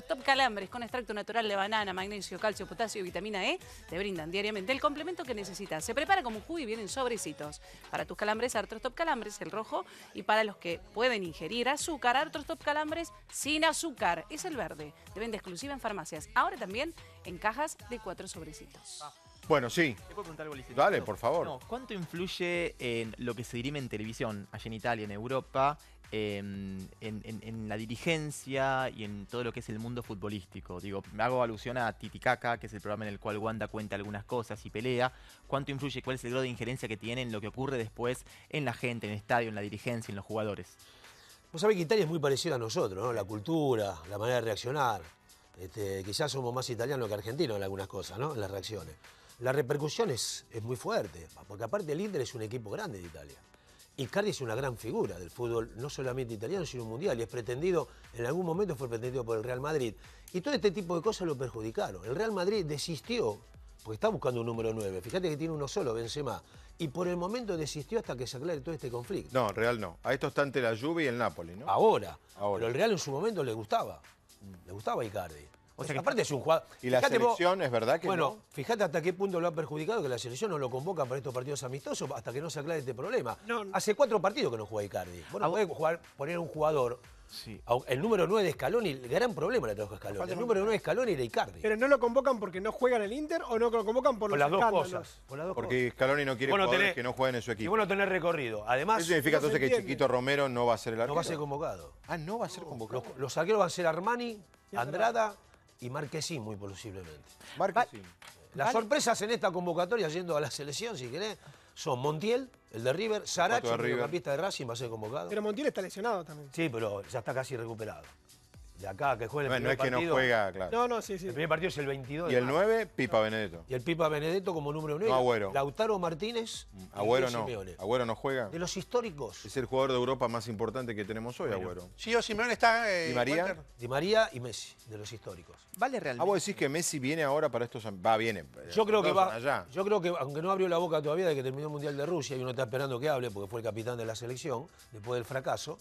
Top Calambres con extracto natural de banana, magnesio, calcio, potasio y vitamina E te brindan diariamente el complemento que necesitas. Se prepara como un jugo y vienen sobrecitos. Para tus calambres, Top Calambres, el rojo, y para los que pueden ingerir azúcar, Top Calambres sin azúcar, es el verde. Te vende exclusiva en farmacias. Ahora también en cajas de cuatro sobrecitos. Ah. Bueno, sí. puedo preguntar algo, Dale, por favor. ¿Cuánto influye en lo que se dirime en televisión, allá en Italia, en Europa, em, en, la dirigencia y en todo lo que es el mundo futbolístico. Digo, me hago alusión a Titicaca, que es el programa en el cual Wanda cuenta algunas cosas y pelea. ¿Cuánto influye, cuál es el grado de injerencia que tiene en lo que ocurre después en la gente, en el estadio, en la dirigencia, en los jugadores? Vos sabés que Italia es muy parecida a nosotros, ¿no? La cultura, la manera de reaccionar. Este, quizás somos más italianos que argentinos en algunas cosas, ¿no? En las reacciones. La repercusión es, muy fuerte, porque aparte el Inter es un equipo grande de Italia. Icardi es una gran figura del fútbol, no solamente italiano, sino mundial, y es pretendido, en algún momento fue pretendido por el Real Madrid. Y todo este tipo de cosas lo perjudicaron. El Real Madrid desistió, porque está buscando un número 9, fíjate que tiene uno solo, Benzema, y por el momento desistió hasta que se aclare todo este conflicto. No, Real no. A esto está ante la Juve y el Napoli, ¿no? Ahora. Pero el Real en su momento le gustaba, le gustaba a Icardi aparte es un jugador. Y la selección es verdad que. Bueno, fíjate hasta qué punto lo ha perjudicado que la selección no lo convoca para estos partidos amistosos hasta que no se aclare este problema. Hace cuatro partidos que no juega Icardi. Bueno, ah, puede jugar, poner un jugador Sí. El número 9 de Scaloni, el gran problema le trajo Scaloni. El número 9 de y de Icardi. Pero no lo convocan porque no juegan el Inter o no lo convocan por, las dos cosas. Por las porque Scaloni no quiere que no jueguen en su equipo. Y bueno tener recorrido. Además, Eso significa entonces que Chiquito Romero no va a ser el arquero. No va a ser convocado. Ah, no va a ser convocado. Los, los van a ser Armani, Andrada y Marquesín, muy posiblemente. Marquesín. Las sorpresas en esta convocatoria, yendo a la selección, si querés, son Montiel, el de River, Saracho el campista de Racing, va a ser convocado. Pero Montiel está lesionado también. Sí, pero ya está casi recuperado acá, que juega el no, primer partido. No es que no juega, claro. No, no, sí, El primer partido es el 22 Y el 9, Pipa Benedetto. Y el Pipa Benedetto como número 9. Agüero. Lautaro Martínez mm, Agüero no. Agüero no juega. De los históricos. Es el jugador de Europa más importante que tenemos hoy, Agüero. Sí, o Simeone está... ¿Y eh, María? María y Messi, de los históricos. ¿Vale realmente? Ah, vos decís que Messi viene ahora para estos... Va, viene. Eh, yo creo que va... Yo creo que, aunque no abrió la boca todavía de que terminó el Mundial de Rusia y uno está esperando que hable porque fue el capitán de la selección, después del fracaso...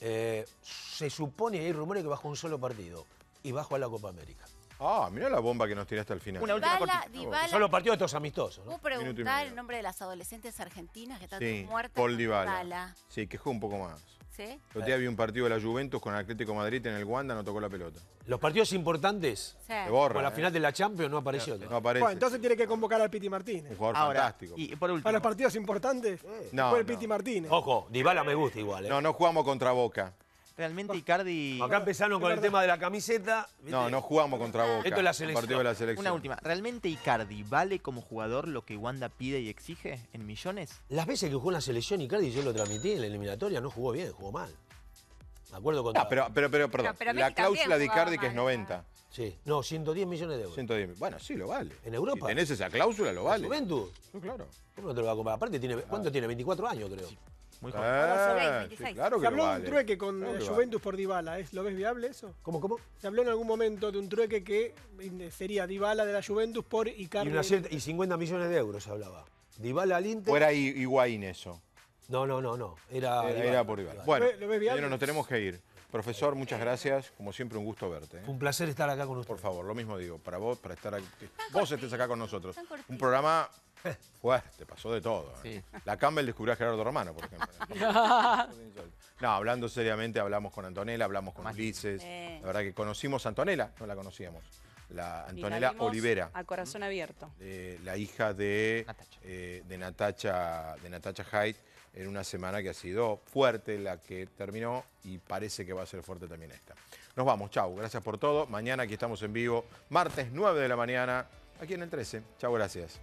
Eh, se supone, hay rumores, que bajo un solo partido. Y bajo a la Copa América. Ah, mira la bomba que nos tiraste al final. Una última Dibala, Solo partidos estos amistosos. ¿no? preguntar el nombre de las adolescentes argentinas que están sí, muertas? Paul Divala, Sí, que un poco más. El otro día vi un partido de la Juventus con el Atlético Madrid en el Wanda, no tocó la pelota. Los partidos importantes, sí. borra, la ¿eh? final de la Champions, no apareció. No, no entonces tiene que convocar al Piti Martínez. fantástico. Y Para los partidos importantes, no, fue el Piti Martínez. Ojo, Dybala me gusta igual. ¿eh? No, no jugamos contra Boca realmente ah. Icardi... Acá empezaron con el tema de la camiseta. No, no jugamos contra Boca. Esto es la selección. Partido de la selección. Una última. ¿Realmente Icardi vale como jugador lo que Wanda pide y exige en millones? Las veces que jugó en la selección Icardi, yo lo transmití en la eliminatoria, no jugó bien, jugó mal. De acuerdo con... Ah, pero, pero, perdón. la cláusula de Icardi que es 90. Sí, no, 110 millones de euros. 110 Bueno, sí, lo vale. ¿En Europa? en esa cláusula, lo vale. Juventus? Sí, claro. lo a comprar? Aparte, tiene, ¿cuánto ah. tiene? 24 años, creo. Muy ah, claro Se habló de un trueque con Juventus por Dybala. ¿es? ¿Lo ves viable eso? ¿Cómo, cómo? Se habló en algún momento de un trueque que sería Dybala de la Juventus por Icardi. Y, 50 millones de euros se hablaba. Dybala al Inter. ¿O era Higuaín eso? No, no, no, no. Era, por Dybala. Bueno, nos tenemos que ir. Profesor, muchas gracias. Como siempre, un gusto verte. ¿eh? Un placer estar acá con usted. Por favor, lo mismo digo. Para vos, para estar aquí, vos estés acá con nosotros. Un programa Fuerte, pasó de todo. ¿eh? La Campbell descubrió a Gerardo Romano, por ejemplo. no, hablando seriamente, hablamos con Antonella, hablamos con Ulises. Eh. La verdad que conocimos a Antonella, no la conocíamos. La Antonella Olivera. A corazón abierto. Eh, la hija de Natacha. de Natacha, de Natacha Haidt, en una semana que ha sido fuerte la que terminó y parece que va a ser fuerte también esta. Nos vamos, chau, gracias por todo. Mañana aquí estamos en vivo, martes 9 de la mañana aquí en el 13. Chao, gracias.